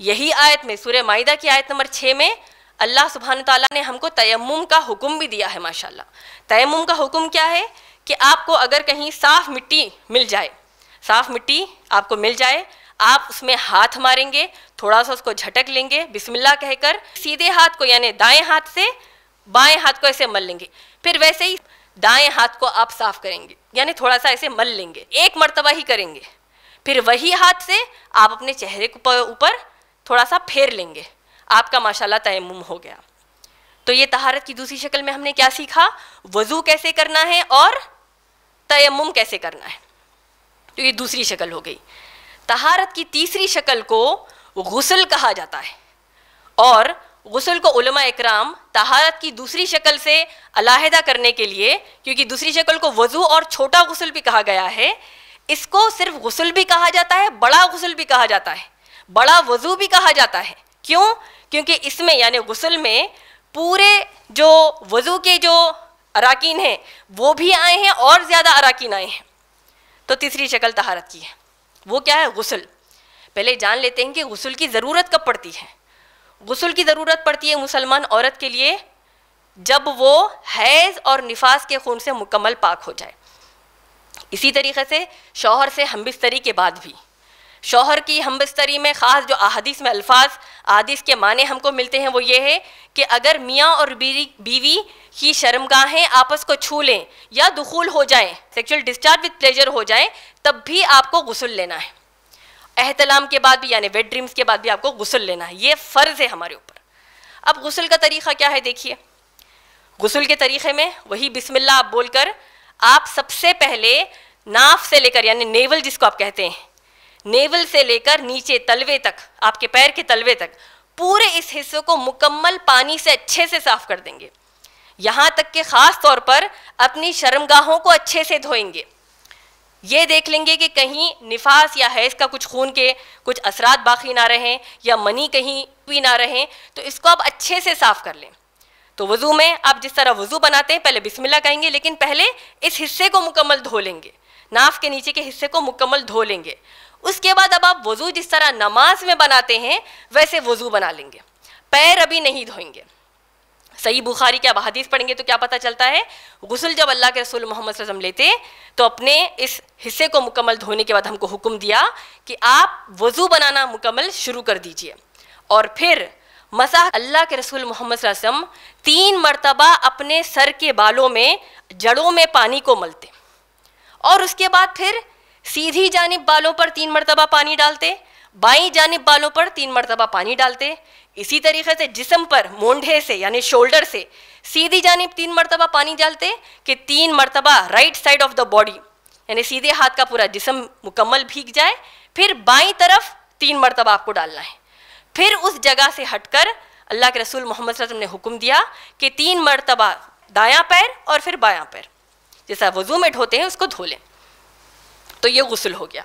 Speaker 1: यही आयत में सूर्य माहिदा की आयत नंबर छः में अल्लाह सुबहान तला ने हमको तयम का हुक्म भी दिया है माशा तयम का हुक्म क्या है कि आपको अगर कहीं साफ़ मिट्टी मिल जाए साफ़ मिट्टी आपको मिल जाए आप उसमें हाथ मारेंगे थोड़ा सा उसको झटक लेंगे बिस्मिल्ला कहकर सीधे हाथ को यानी दाएं हाथ से बाएं हाथ को ऐसे मल लेंगे फिर वैसे ही दाएं हाथ को आप साफ करेंगे यानी थोड़ा सा ऐसे मल लेंगे एक मरतबा ही करेंगे फिर वही हाथ से आप अपने चेहरे के ऊपर थोड़ा सा फेर लेंगे आपका माशाल्लाह तयम हो गया तो ये तहारत की दूसरी शक्ल में हमने क्या सीखा वज़ू कैसे करना है और तयम कैसे करना है तो ये दूसरी शक्ल हो गई तहारत की तीसरी शक्ल को गसल कहा जाता है और गसल को उलमा इकराम तहारत की दूसरी शक्ल से अलाहदा करने के लिए क्योंकि दूसरी शक्ल को वज़ू और छोटा गसल भी कहा गया है इसको सिर्फ गसल भी कहा जाता है बड़ा गसल भी कहा जाता है बड़ा वजू भी कहा जाता है क्यों क्योंकि इसमें यानी गसल में पूरे जो वजू के जो अरकान हैं वो भी आए हैं और ज़्यादा अरकान आए हैं तो तीसरी शक्ल तहारत की है वो क्या है गसल पहले जान लेते हैं कि गसल की ज़रूरत कब पड़ती है गसल की ज़रूरत पड़ती है मुसलमान औरत के लिए जब वो हैज़ और निफास के खून से मुकम्मल पाक हो जाए इसी तरीके से शौहर से हम बिस्तरी के बाद भी शोहर की हम बस्तरी में ख़ास जो अहादीस में अल्फाज अदीस के माने हमको मिलते हैं वो ये है कि अगर मियाँ और बीवी बीवी की शर्मगाहें आपस को छू लें या दुखूल हो जाएं सेक्सुअल डिस्चार्ज विद प्लेजर हो जाएं तब भी आपको गसल लेना है अहतलाम के बाद भी यानी वेट ड्रीम्स के बाद भी आपको गसल लेना है ये फ़र्ज़ है हमारे ऊपर अब गसल का तरीक़ा क्या है देखिए गसल के तरीक़े में वही बिसमिल्ला आप बोलकर आप सबसे पहले नाफ से लेकर यानी नेवल जिसको आप कहते हैं नेवल से लेकर नीचे तलवे तक आपके पैर के तलवे तक पूरे इस हिस्से को मुकम्मल पानी से अच्छे से साफ कर देंगे यहाँ तक के ख़ास तौर पर अपनी शर्मगाहों को अच्छे से धोएंगे ये देख लेंगे कि कहीं निफास या हैज़ का कुछ खून के कुछ असरात बाकी ना रहें या मनी कहीं भी ना रहें तो इसको आप अच्छे से साफ़ कर लें तो वज़ू में आप जिस तरह वज़ू बनाते हैं पहले बिस्मिल्लाह कहेंगे लेकिन पहले इस हिस्से को मुकम्मल धो लेंगे नाफ के नीचे के हिस्से को मुकम्मल धो लेंगे उसके बाद अब आप वजू जिस तरह नमाज में बनाते हैं वैसे वजू बना लेंगे पैर अभी नहीं धोएंगे सही बुखारी क्या हदीस पढ़ेंगे तो क्या पता चलता है गुसल जब अल्लाह के रसूल मोहम्मद वसम लेते तो अपने इस हिस्से को मुकम्मल धोने के बाद हमको हुक्म दिया कि आप वज़ू बनाना मुकम्मल शुरू कर दीजिए और फिर मसा अल्लाह के रसूल मोहम्मद रसम तीन मरतबा अपने सर के बालों में जड़ों में पानी को मलते और उसके बाद फिर सीधी जानब बालों पर तीन मरतबा पानी डालते बाई जानब बालों पर तीन मरतबा पानी डालते इसी तरीके से जिसम पर मोंढे से यानी शोल्डर से सीधी जानब तीन मरतबा पानी डालते कि तीन मरतबा right side of the body यानी सीधे हाथ का पूरा जिसम मुकम्मल भीग जाए फिर बाई तरफ तीन मरतबा आपको डालना है फिर उस जगह से हटकर अल्लाह के रसूल मोहम्मद ने हुक्म दिया कि तीन मरतबा दायां पैर और फिर बायां पैर जैसा वजू में ढोते हैं उसको धो लें तो ये गसल हो गया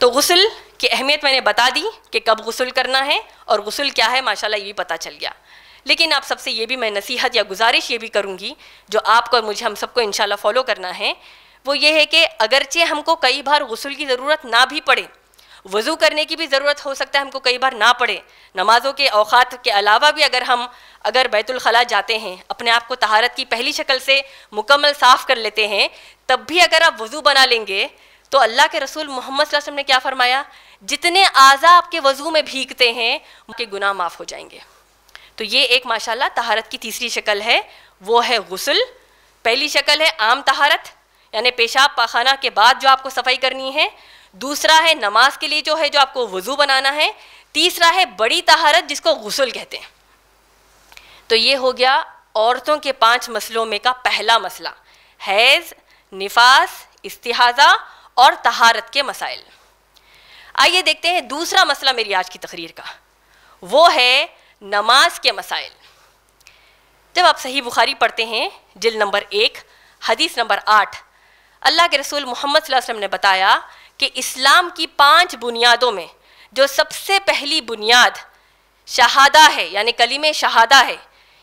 Speaker 1: तो गसल की अहमियत मैंने बता दी कि कब गसल करना है और गसल क्या है माशाल्लाह ये भी पता चल गया लेकिन आप सबसे ये भी मैं नसीहत या गुजारिश ये भी करूँगी जो आपको और मुझे हम सबको इन फॉलो करना है वो ये है कि अगरचे हमको कई बार गसल की ज़रूरत ना भी पड़े वज़ू करने की भी ज़रूरत हो सकता है हमको कई बार ना पड़े नमाज़ों के अवात के अलावा भी अगर हम अगर बैतुलखला जाते हैं अपने आप को तहारत की पहली शक्ल से मुकम्मल साफ़ कर लेते हैं तब भी अगर आप वज़ू बना लेंगे तो अल्लाह के रसूल मोहम्मद ने क्या फरमाया जितने आज़ा आपके वज़ू में भीगते हैं उनके गुनाह माफ़ हो जाएंगे तो ये एक माशाल्लाह तहारत की तीसरी शक्ल है वो है गसल पहली शक्ल है आम तहारत यानी पेशाब पाखाना के बाद जो आपको सफाई करनी है दूसरा है नमाज के लिए जो है जो आपको वज़ू बनाना है तीसरा है बड़ी तहारत जिसको गसल कहते हैं तो ये हो गया औरतों के पांच मसलों में का पहला मसला हैज़ निफास इस्तिहाज़ा और तहारत के मसाइल आइए देखते हैं दूसरा मसला मेरी आज की तकरीर का वो है नमाज के मसाइल जब आप सही बुखारी पढ़ते हैं जिल नंबर एक हदीस नंबर आठ अल्लाह के रसूल मोहम्मद वसल्लम ने बताया कि इस्लाम की पांच बुनियादों में जो सबसे पहली बुनियाद शहादा है यानी कलीम शहादा है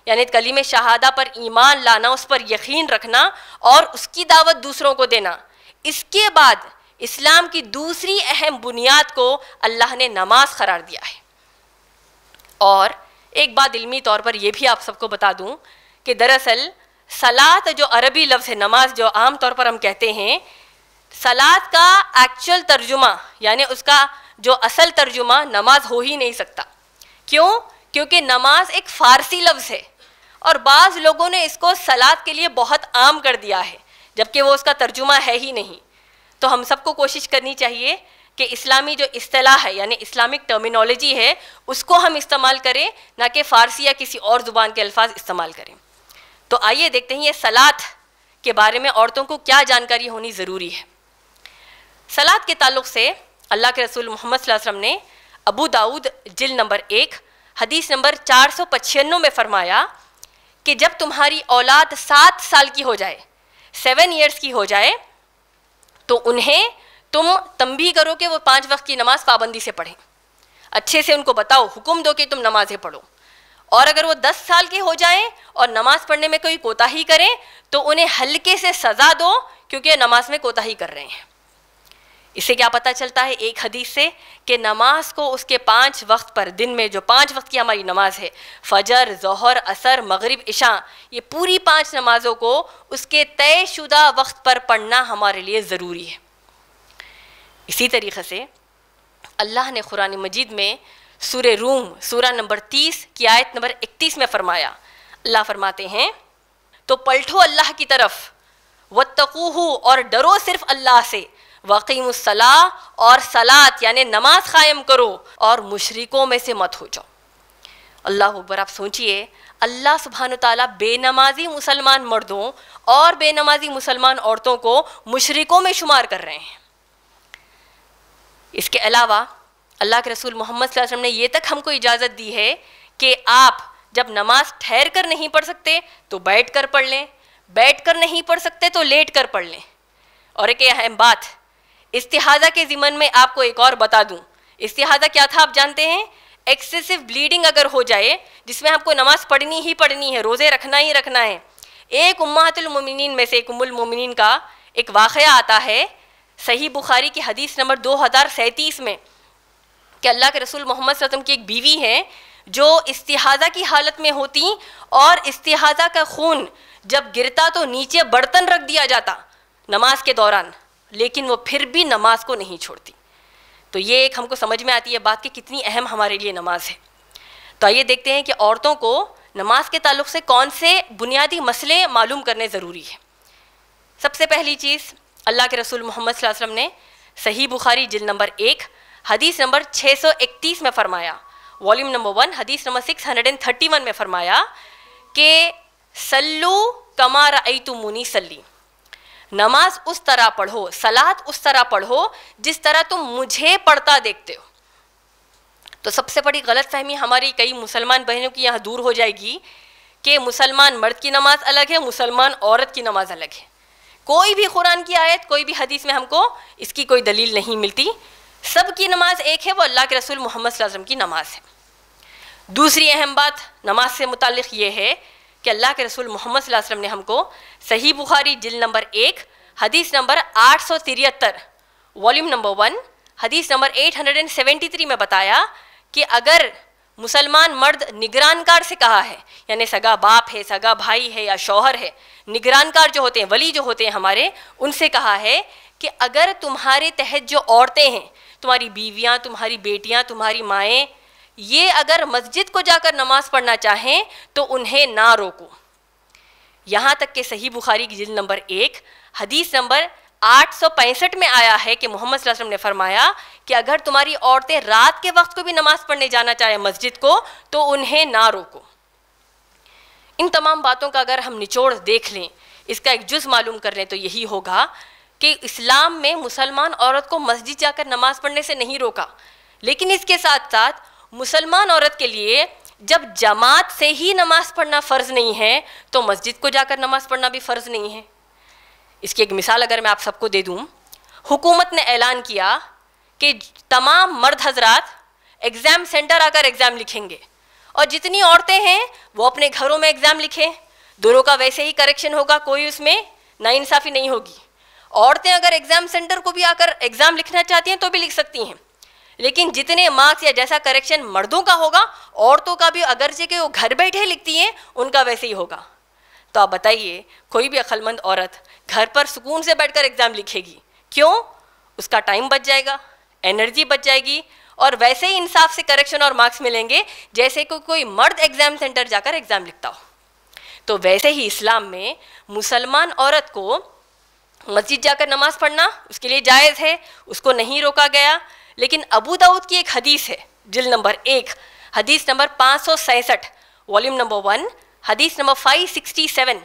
Speaker 1: यानी कलीम शहादा पर ईमान लाना उस पर यकीन रखना और उसकी दावत दूसरों को देना इसके बाद इस्लाम की दूसरी अहम बुनियाद को अल्लाह ने नमाज करार दिया है और एक बात इल्मी तौर पर यह भी आप सबको बता दूं कि दरअसल सलात जो अरबी लफ्ज़ है नमाज जो आम तौर पर हम कहते हैं सलात का एक्चुअल तर्जुमा यानी उसका जो असल तर्जुमा नमाज हो ही नहीं सकता क्यों क्योंकि नमाज एक फ़ारसी लफ्ज़ है और बाज़ लोगों ने इसको सलात के लिए बहुत आम कर दिया है जबकि वो उसका तर्जुमा है ही नहीं तो हम सबको कोशिश करनी चाहिए कि इस्लामी जो असलाह है यानी इस्लामिक टर्मिनोलॉजी है उसको हम इस्तेमाल करें ना कि फ़ारसी या किसी और ज़ुबान के अल्फाज इस्तेमाल करें तो आइए देखते हैं ये सलात के बारे में औरतों को क्या जानकारी होनी ज़रूरी है सलात के ताल्लुक से अल्लाह के रसूल मोहम्मद वसम ने अबू दाऊद जिल नंबर एक हदीस नंबर चार सौ पचानवे में फ़रमाया कि जब तुम्हारी औलाद सात साल की हो जाए सेवन ईयर्स की हो जाए तो उन्हें तुम तंबी करो कि वो पांच वक्त की नमाज पाबंदी से पढ़ें अच्छे से उनको बताओ हुक्म दो कि तुम नमाजें पढ़ो और अगर वो दस साल के हो जाएं और नमाज पढ़ने में कोई कोताही करें तो उन्हें हल्के से सज़ा दो क्योंकि नमाज में कोताही कर रहे हैं इसे क्या पता चलता है एक हदीस से कि नमाज को उसके पांच वक्त पर दिन में जो पांच वक्त की हमारी नमाज है फजर जहर असर मगरिब इशा ये पूरी पांच नमाजों को उसके तयशुदा वक्त पर पढ़ना हमारे लिए ज़रूरी है इसी तरीक़े से अल्लाह ने कुरान मजीद में सुर रूम सूरा नंबर तीस की आयत नंबर इकतीस में फ़रमाया अल्लाह फरमाते हैं तो पलटो अल्लाह की तरफ वतकूह और डरो सिर्फ अल्लाह से वकीमसला और सलात यानि नमाज क़ायम करो और मुशरकों में से मत हो जाओ अल्लाह अकबर आप सोचिए अल्लाह सुबहान तला बेनमाजी मुसलमान मर्दों और बेनमाजी मुसलमान औरतों को मशरकों में शुमार कर रहे हैं इसके अलावा अल्लाह के रसूल मोहम्मद ने यह तक हमको इजाज़त दी है कि आप जब नमाज ठहर कर नहीं पढ़ सकते तो बैठ कर पढ़ लें बैठ कर नहीं पढ़ सकते तो लेट कर पढ़ लें और एक अहम बात इस्तेहाजा के ज़िमन में आपको एक और बता दूँ इस्तेहाजा क्या था आप जानते हैं एक्सेसिव ब्लीडिंग अगर हो जाए जिसमें आपको नमाज पढ़नी ही पढ़नी है रोज़े रखना ही रखना है एक उम्मातुलमिन में से एक उमुलमिन का एक वाक़ आता है सही बुखारी की हदीस नंबर दो हज़ार सैंतीस में कि अल्लाह के रसूल मोहम्मद सतम की एक बीवी है जो इस्तेहाजा की हालत में होती और इस्तेहाजा का खून जब गिरता तो नीचे बर्तन रख दिया जाता नमाज के दौरान लेकिन वो फिर भी नमाज को नहीं छोड़ती तो ये एक हमको समझ में आती है बात कि कितनी अहम हमारे लिए नमाज है तो आइए देखते हैं कि औरतों को नमाज के ताल्लुक से कौन से बुनियादी मसले मालूम करने ज़रूरी है सबसे पहली चीज़ अल्लाह के रसूल मोहम्मद वसल्लम ने सही बुखारी जिल नंबर एक हदीस नंबर 631 में फ़रमाया वॉल्यूम नंबर वन हदीस नंबर 631 में फ़रमाया कि सल्लू कमा रई तुमुनी सल्ली नमाज उस तरह पढ़ो सलाद उस तरह पढ़ो जिस तरह तुम मुझे पढ़ता देखते हो तो सबसे बड़ी गलत फहमी हमारी कई मुसलमान बहनों की यहाँ दूर हो जाएगी कि मुसलमान मर्द की नमाज अलग है मुसलमान औरत की नमाज अलग है कोई भी कुरान की आयत कोई भी हदीस में हमको इसकी कोई दलील नहीं मिलती सब की नमाज एक है वो अल्लाह के रसूल मोहम्मद की नमाज है दूसरी अहम बात नमाज से मुतल ये है कि अल्लाह के रसूल मोहम्मद वसल्लम ने हमको सही बुखारी जिल नंबर एक हदीस नंबर आठ सौ तिरहत्तर वॉल्यूम नंबर वन हदीस नंबर 873 में बताया कि अगर मुसलमान मर्द निगरानकार से कहा है यानी सगा बाप है सगा भाई है या शौहर है निगरानकार जो होते हैं वली जो होते हैं हमारे उनसे कहा है कि अगर तुम्हारे तहत जो औरतें हैं तुम्हारी बीवियाँ तुम्हारी बेटियाँ तुम्हारी माएँ ये अगर मस्जिद को जाकर नमाज पढ़ना चाहें तो उन्हें ना रोको यहाँ तक के सही बुखारी की जिल नंबर एक हदीस नंबर 865 में आया है कि मोहम्मद ने फरमाया कि अगर तुम्हारी औरतें रात के वक्त को भी नमाज पढ़ने जाना चाहे मस्जिद को तो उन्हें ना रोको इन तमाम बातों का अगर हम निचोड़ देख लें इसका एक जुज मालूम कर लें तो यही होगा कि इस्लाम में मुसलमान औरत को मस्जिद जाकर नमाज पढ़ने से नहीं रोका लेकिन इसके साथ साथ मुसलमान औरत के लिए जब जमात से ही नमाज पढ़ना फ़र्ज़ नहीं है तो मस्जिद को जाकर नमाज पढ़ना भी फ़र्ज़ नहीं है इसकी एक मिसाल अगर मैं आप सबको दे दूँ हुकूमत ने ऐलान किया कि तमाम मर्द हजरात एग्ज़ाम सेंटर आकर एग्ज़ाम लिखेंगे और जितनी औरतें हैं वो अपने घरों में एग्ज़ाम लिखें दोनों का वैसे ही करेक्शन होगा कोई उसमें नाइंसाफ़ी नहीं होगी औरतें अगर एग्ज़ाम सेंटर को भी आकर एग्ज़ाम लिखना चाहती हैं तो भी लिख सकती हैं लेकिन जितने मार्क्स या जैसा करेक्शन मर्दों का होगा औरतों का भी अगरचे के वो घर बैठे लिखती हैं उनका वैसे ही होगा तो आप बताइए कोई भी अक्लमंद औरत घर पर सुकून से बैठकर एग्ज़ाम लिखेगी क्यों उसका टाइम बच जाएगा एनर्जी बच जाएगी और वैसे ही इंसाफ से करेक्शन और मार्क्स मिलेंगे जैसे कोई कोई मर्द एग्ज़ाम सेंटर जाकर एग्ज़ाम लिखता हो तो वैसे ही इस्लाम में मुसलमान औरत को मस्जिद जाकर नमाज़ पढ़ना उसके लिए जायज़ है उसको नहीं रोका गया लेकिन अबू दाऊद की एक हदीस है जिल नंबर एक हदीस नंबर पाँच सौ सैंसठ वॉल्यूम नंबर वन हदीस number five sixty seven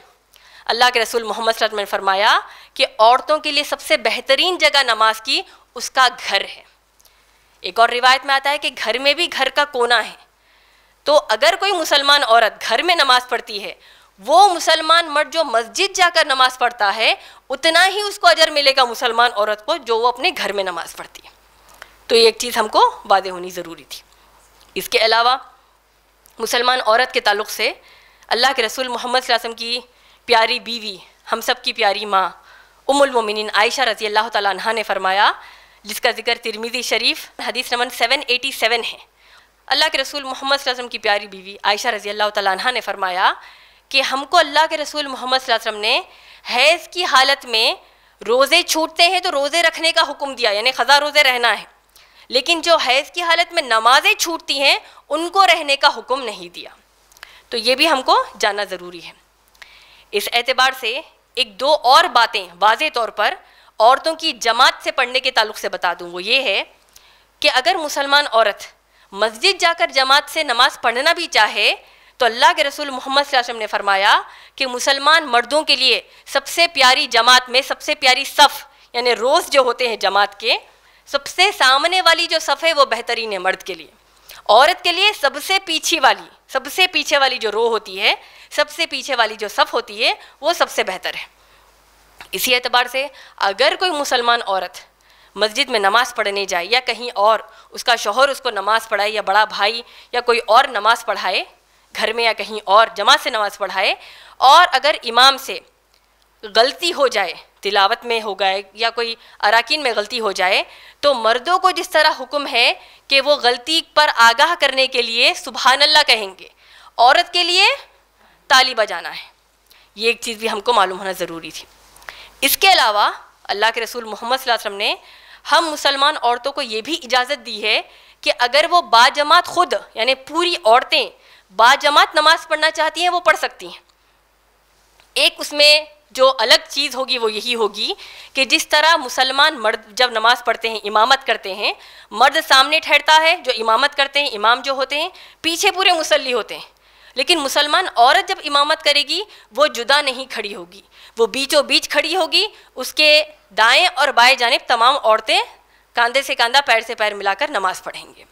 Speaker 1: Allah के रसूल मोहम्मद ने फरमाया कि औरतों के लिए सबसे बेहतरीन जगह नमाज की उसका घर है एक और रिवायत में आता है कि घर में भी घर का कोना है तो अगर कोई मुसलमान औरत घर में नमाज पढ़ती है वो मुसलमान मर्द जो मस्जिद जाकर नमाज पढ़ता है उतना ही उसको अजर मिलेगा मुसलमान औरत को जो वो अपने घर में नमाज पढ़ती है तो ये एक चीज़ हमको वादे होनी ज़रूरी थी इसके अलावा मुसलमान औरत के ताल्लुक़ से अल्लाह के रसूल मोहम्मद वसम की प्यारी बीवी हम सब की प्यारी माँ उमुलमिन आयशा रजी अल्लाह तह ने फरमाया जिसका जिक्र तिरमिज़ी शरीफ हदीस नमन सेवन एटी सेवन है अल्लाह के रसूल मोहम्मद वसम की प्यारी बीवी आयशा रजी अल्लाह तह ने फरमाया कि हमको अल्लाह के रसूल मोहम्मद वसम ने हैज़ की हालत में रोज़े छूटते हैं तो रोज़े रखने का हुक्म दिया यानी ख़ज़ा रोज़े रहना है लेकिन जो हैज़ की हालत में नमाज़ें छूटती हैं उनको रहने का हुक्म नहीं दिया तो ये भी हमको जानना ज़रूरी है इस एतबार से एक दो और बातें वाज तौर पर औरतों की जमात से पढ़ने के ताल्लुक से बता दूँ वो ये है कि अगर मुसलमान औरत मस्जिद जाकर जमात से नमाज पढ़ना भी चाहे तो अल्लाह के रसूल मोहम्मद वसल्लम ने फरमाया कि मुसलमान मर्दों के लिए सबसे प्यारी जमात में सबसे प्यारी सफ़ यानी रोज़ जो होते हैं जमात के सबसे सामने वाली जो सफ़ है वो बेहतरीन है मर्द के लिए औरत के लिए सबसे पीछे वाली सबसे पीछे वाली जो रो होती है सबसे पीछे वाली जो सफ़ होती है वो सबसे बेहतर है इसी एतबार से अगर कोई मुसलमान औरत मस्जिद में नमाज़ पढ़ने जाए या कहीं और उसका शोहर उसको नमाज़ पढ़ाए या बड़ा भाई या कोई और नमाज़ पढ़ाए घर में या कहीं और जमात से नमाज़ पढ़ाए और अगर इमाम से गलती हो जाए तिलावत में हो गए या कोई अरकान में गलती हो जाए तो मर्दों को जिस तरह हुक्म है कि वो गलती पर आगाह करने के लिए सुबहान कहेंगे औरत के लिए ताली बजाना है ये एक चीज़ भी हमको मालूम होना ज़रूरी थी इसके अलावा अल्लाह के रसूल मोहम्मद वसम ने हम मुसलमान औरतों को ये भी इजाज़त दी है कि अगर वो बाजमात खुद यानी पूरी औरतें बाजमात नमाज पढ़ना चाहती हैं वो पढ़ सकती हैं एक उसमें जो अलग चीज़ होगी वो यही होगी कि जिस तरह मुसलमान मर्द जब नमाज़ पढ़ते हैं इमामत करते हैं मर्द सामने ठहरता है जो इमामत करते हैं इमाम जो होते हैं पीछे पूरे मुसल्ली होते हैं लेकिन मुसलमान औरत जब इमामत करेगी वो जुदा नहीं खड़ी होगी वो बीचों बीच खड़ी होगी उसके दाएँ और बाएँ जानब तमाम औरतें कंधे से कंधा पैर से पैर मिलाकर नमाज़ पढ़ेंगे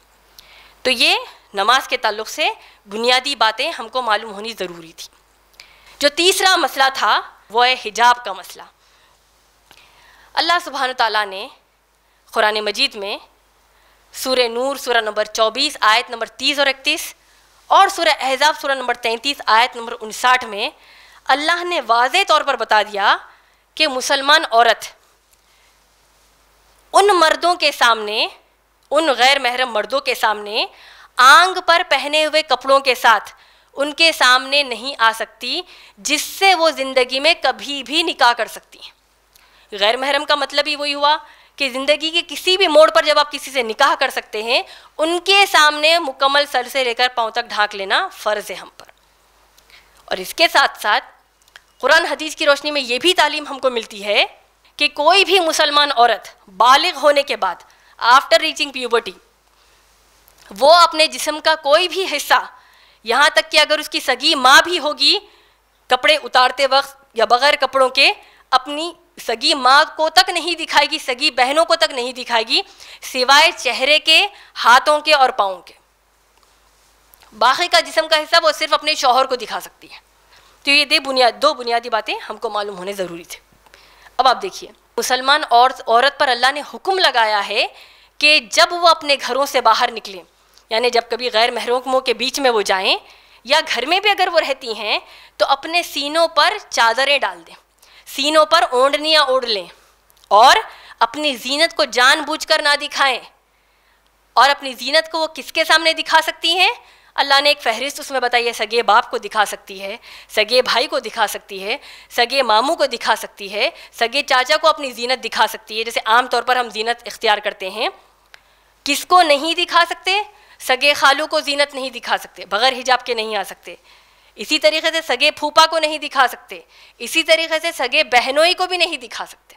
Speaker 1: तो ये नमाज के ताल्लुक से बुनियादी बातें हमको मालूम होनी ज़रूरी थी जो तीसरा मसला था वो है हिजाब का मसला अल्लाह सुबहान तला ने क़ुरान मजीद में सूर नूर सूर नंबर 24 आयत नंबर 30 और 31 और सूर एजाब सूर नंबर 33 आयत नंबर उनसाठ में अल्लाह ने वाज तौर पर बता दिया कि मुसलमान औरत उन मर्दों के सामने उन गैर महरम मर्दों के सामने आंग पर पहने हुए कपड़ों के साथ उनके सामने नहीं आ सकती जिससे वो ज़िंदगी में कभी भी निकाह कर सकती हैं गैर महरम का मतलब ही वही हुआ कि ज़िंदगी के किसी भी मोड़ पर जब आप किसी से निकाह कर सकते हैं उनके सामने मुकम्मल सर से लेकर पाँव तक ढाक लेना फ़र्ज़ है हम पर और इसके साथ साथ कुरान हदीस की रोशनी में ये भी तालीम हमको मिलती है कि कोई भी मुसलमान औरत बालिग होने के बाद आफ्टर रीचिंग प्यूबर्टी वो अपने जिसम का कोई भी हिस्सा यहाँ तक कि अगर उसकी सगी माँ भी होगी कपड़े उतारते वक्त या बगैर कपड़ों के अपनी सगी माँ को तक नहीं दिखाएगी सगी बहनों को तक नहीं दिखाएगी सिवाय चेहरे के हाथों के और पाओ के बाकी का जिसम का हिस्सा वो सिर्फ अपने शोहर को दिखा सकती है तो ये दे बुनियाद दो बुनियादी बातें हमको मालूम होने ज़रूरी थे अब आप देखिए मुसलमान औरत औरत पर अल्लाह ने हुक्म लगाया है कि जब वो अपने घरों से बाहर निकलें यानी जब कभी गैर महरूमों के बीच में वो जाएं या घर में भी अगर वो रहती हैं तो अपने सीनों पर चादरें डाल दें सीनों पर ओढ़नियाँ ओढ़ लें और अपनी जीनत को जानबूझकर ना दिखाएं और अपनी जीनत को वो किसके सामने दिखा सकती हैं अल्लाह ने एक फहरिस्त उसमें बताई है सगे बाप को दिखा सकती है सगे भाई को दिखा सकती है सगे मामू को दिखा सकती है सगे चाचा को अपनी जीनत दिखा सकती है जैसे आम तौर पर हम जीनत इख्तियार करते हैं किसको नहीं दिखा सकते सगे खालू को जीनत नहीं दिखा सकते बग़ैर हिजाब के नहीं आ सकते इसी तरीके से सगे फूफा को नहीं दिखा सकते इसी तरीके से सगे बहनोई को भी नहीं दिखा सकते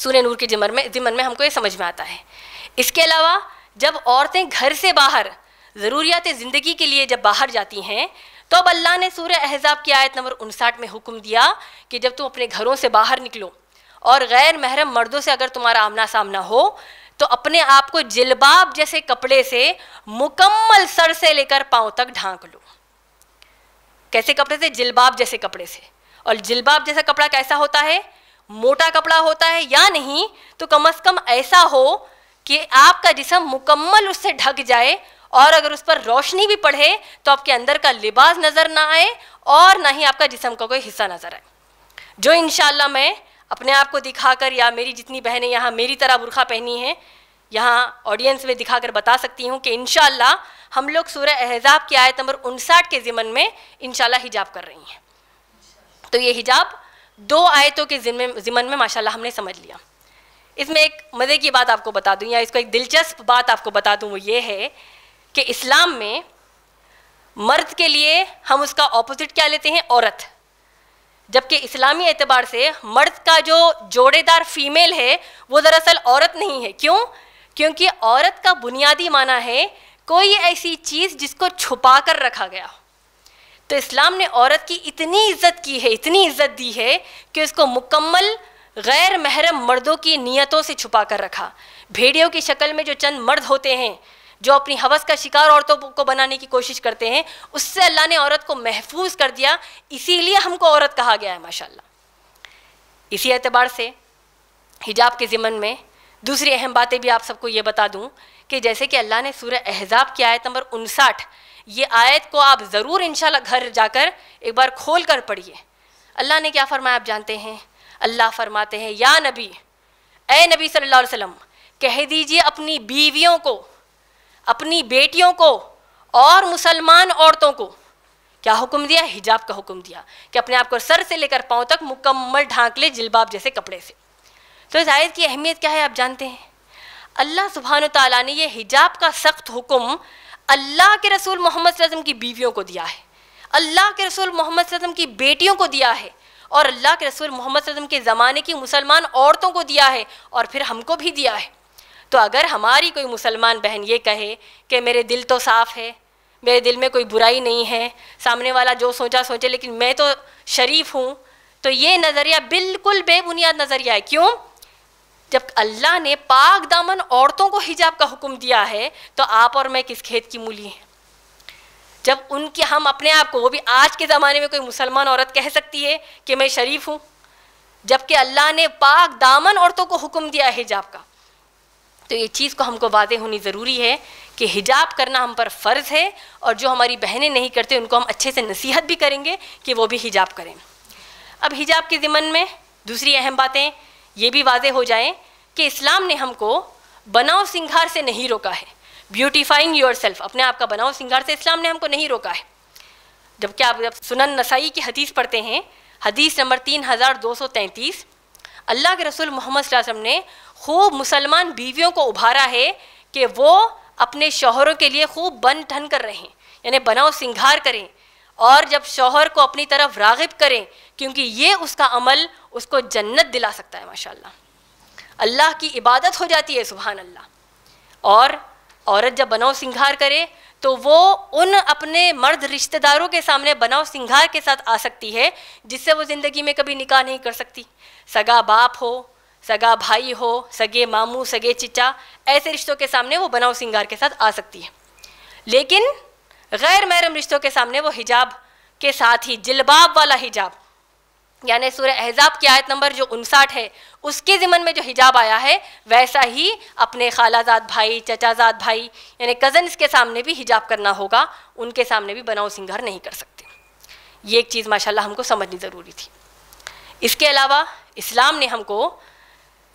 Speaker 1: सूर्य नूर के जिमन में जिमन में हमको ये समझ में आता है इसके अलावा जब औरतें घर से बाहर ज़रूरियात ज़िंदगी के लिए जब बाहर जाती हैं तो अब अल्लाह ने सूर्य एहजाब की आयत नंबर उनसाठ में हुक्म दिया कि जब तुम अपने घरों से बाहर निकलो और गैर महरम मर्दों से अगर तुम्हारा आमना सामना हो तो अपने आप को जिलबाब जैसे कपड़े से मुकम्मल सर से लेकर पांव तक ढांक लो कैसे कपड़े से जिलबाब जैसे कपड़े से और जिलबाब जैसा कपड़ा कैसा होता है मोटा कपड़ा होता है या नहीं तो कम अज कम ऐसा हो कि आपका जिसम मुकम्मल उससे ढक जाए और अगर उस पर रोशनी भी पड़े तो आपके अंदर का लिबास नज़र ना आए और ना ही आपका जिसम का कोई हिस्सा नज़र आए जो इनशाला मैं अपने आप को दिखाकर या मेरी जितनी बहनें यहाँ मेरी तरह बुरखा पहनी हैं यहाँ ऑडियंस में दिखाकर बता सकती हूँ कि इनशाला हम लोग सूर्य एहजाब की आयत नंबर उनसाठ के ज़िमन में इनशाला हिजाब कर रही हैं तो ये हिजाब दो आयतों के ज़िमन में माशाल्लाह हमने समझ लिया इसमें एक मज़े की बात आपको बता दूँ या इसको एक दिलचस्प बात आपको बता दूँ वो ये है कि इस्लाम में मर्द के लिए हम उसका ऑपोजिट क्या लेते हैं औरत जबकि इस्लामी एतबार से मर्द का जो जोड़ेदार फीमेल है वो दरअसल औरत नहीं है क्यों क्योंकि औरत का बुनियादी माना है कोई ऐसी चीज़ जिसको छुपा कर रखा गया तो इस्लाम ने औरत की इतनी इज्जत की है इतनी इज्जत दी है कि उसको मुकम्मल गैर महरम मर्दों की नियतों से छुपा कर रखा भेड़ियों की शक्ल में जो चंद मर्द होते हैं जो अपनी हवस का शिकार औरतों को बनाने की कोशिश करते हैं उससे अल्लाह ने औरत को महफूज कर दिया इसीलिए हमको औरत कहा गया है माशाल्लाह इसी एतबार से हिजाब के ज़िमन में दूसरी अहम बातें भी आप सबको ये बता दूँ कि जैसे कि अल्लाह ने सूर्य एहजाब की आयत नंबर उनसाठ ये आयत को आप ज़रूर इन घर जाकर एक बार खोल कर पढ़िए अल्लाह ने क्या फरमाया आप जानते हैं अल्लाह फरमाते हैं या नबी ए नबी सल्लल्लाहु अलैहि वसल्लम कह दीजिए अपनी बीवियों को अपनी बेटियों को और मुसलमान औरतों को क्या हुक्म दिया हिजाब का हुक्म दिया कि अपने आप को सर से लेकर पाँव तक मुकम्मल ढांक ले जिलबाब जैसे कपड़े से तो इस आयत की अहमियत क्या है आप जानते हैं अल्लाह सुबहान तला ने यह हिजाब का सख्त हुक्म अल्लाह के रसूल मोहम्मद वसम की बीवियों को दिया है अल्लाह के रसूल मोहम्मद वसम की बेटियों को दिया है और अल्लाह के रसूल मोहम्मद वसम के ज़माने की मुसलमान औरतों को दिया है और फिर हमको भी दिया है तो अगर हमारी कोई मुसलमान बहन ये कहे कि मेरे दिल तो साफ़ है मेरे दिल में कोई बुराई नहीं है सामने वाला जो सोचा सोचे लेकिन मैं तो शरीफ हूँ तो ये नज़रिया बिल्कुल बेबुनियाद नज़रिया है क्यों जब अल्लाह ने पाक दामन औरतों को हिजाब का हुक्म दिया है तो आप और मैं किस खेत की मूली हैं जब उनके हम अपने आप को वो भी आज के ज़माने में कोई मुसलमान औरत कह सकती है कि मैं शरीफ हूँ जबकि अल्लाह ने पाक दामन औरतों को हुक्म दिया है हिजाब का तो ये चीज़ को हमको वाजे होनी ज़रूरी है कि हिजाब करना हम पर फ़र्ज़ है और जो हमारी बहनें नहीं करते उनको हम अच्छे से नसीहत भी करेंगे कि वो भी हिजाब करें अब हिजाब के ज़िमन में दूसरी अहम बातें ये भी वाजे हो जाएँ कि इस्लाम ने हमको बनाओ सिंगार से नहीं रोका है ब्यूटीफाइंग योर सेल्फ अपने आप का बनाओ सिंगार से इस्लाम ने हमको नहीं रोका है जबकि आप जब सुनन नसाई की हदीस पढ़ते हैं हदीस नंबर तीन हज़ार दो सौ तैंतीस अल्लाह के रसूल मोहम्मद वसम ने खूब मुसलमान बीवियों को उभारा है कि वो अपने शोहरों के लिए खूब बन ठन कर रहें यानी बनाओ सिंगार करें और जब शोहर को अपनी तरफ रागब करें क्योंकि ये उसका अमल उसको जन्नत दिला सकता है माशाल्लाह अल्लाह की इबादत हो जाती है सुबहान अल्लाह और औरत जब बनाओ सिंगार करे तो वो उन अपने मर्द रिश्तेदारों के सामने बनाओ सिंगार के साथ आ सकती है जिससे वो ज़िंदगी में कभी निकाह नहीं कर सकती सगा बाप हो सगा भाई हो सगे मामू सगे चिचा ऐसे रिश्तों के सामने वो बनाव सिंगार के साथ आ सकती है लेकिन गैर महरम रिश्तों के सामने वो हिजाब के साथ ही जिलबाब वाला हिजाब यानी सूर्य एहजाब की आयत नंबर जो उनसाठ है उसके ज़िमन में जो हिजाब आया है वैसा ही अपने खालाजाद भाई चचाजाद भाई यानी कज़न्स के सामने भी हिजाब करना होगा उनके सामने भी बनाओ सिंगार नहीं कर सकते ये एक चीज़ माशाल्लाह हमको समझनी ज़रूरी थी इसके अलावा इस्लाम ने हमको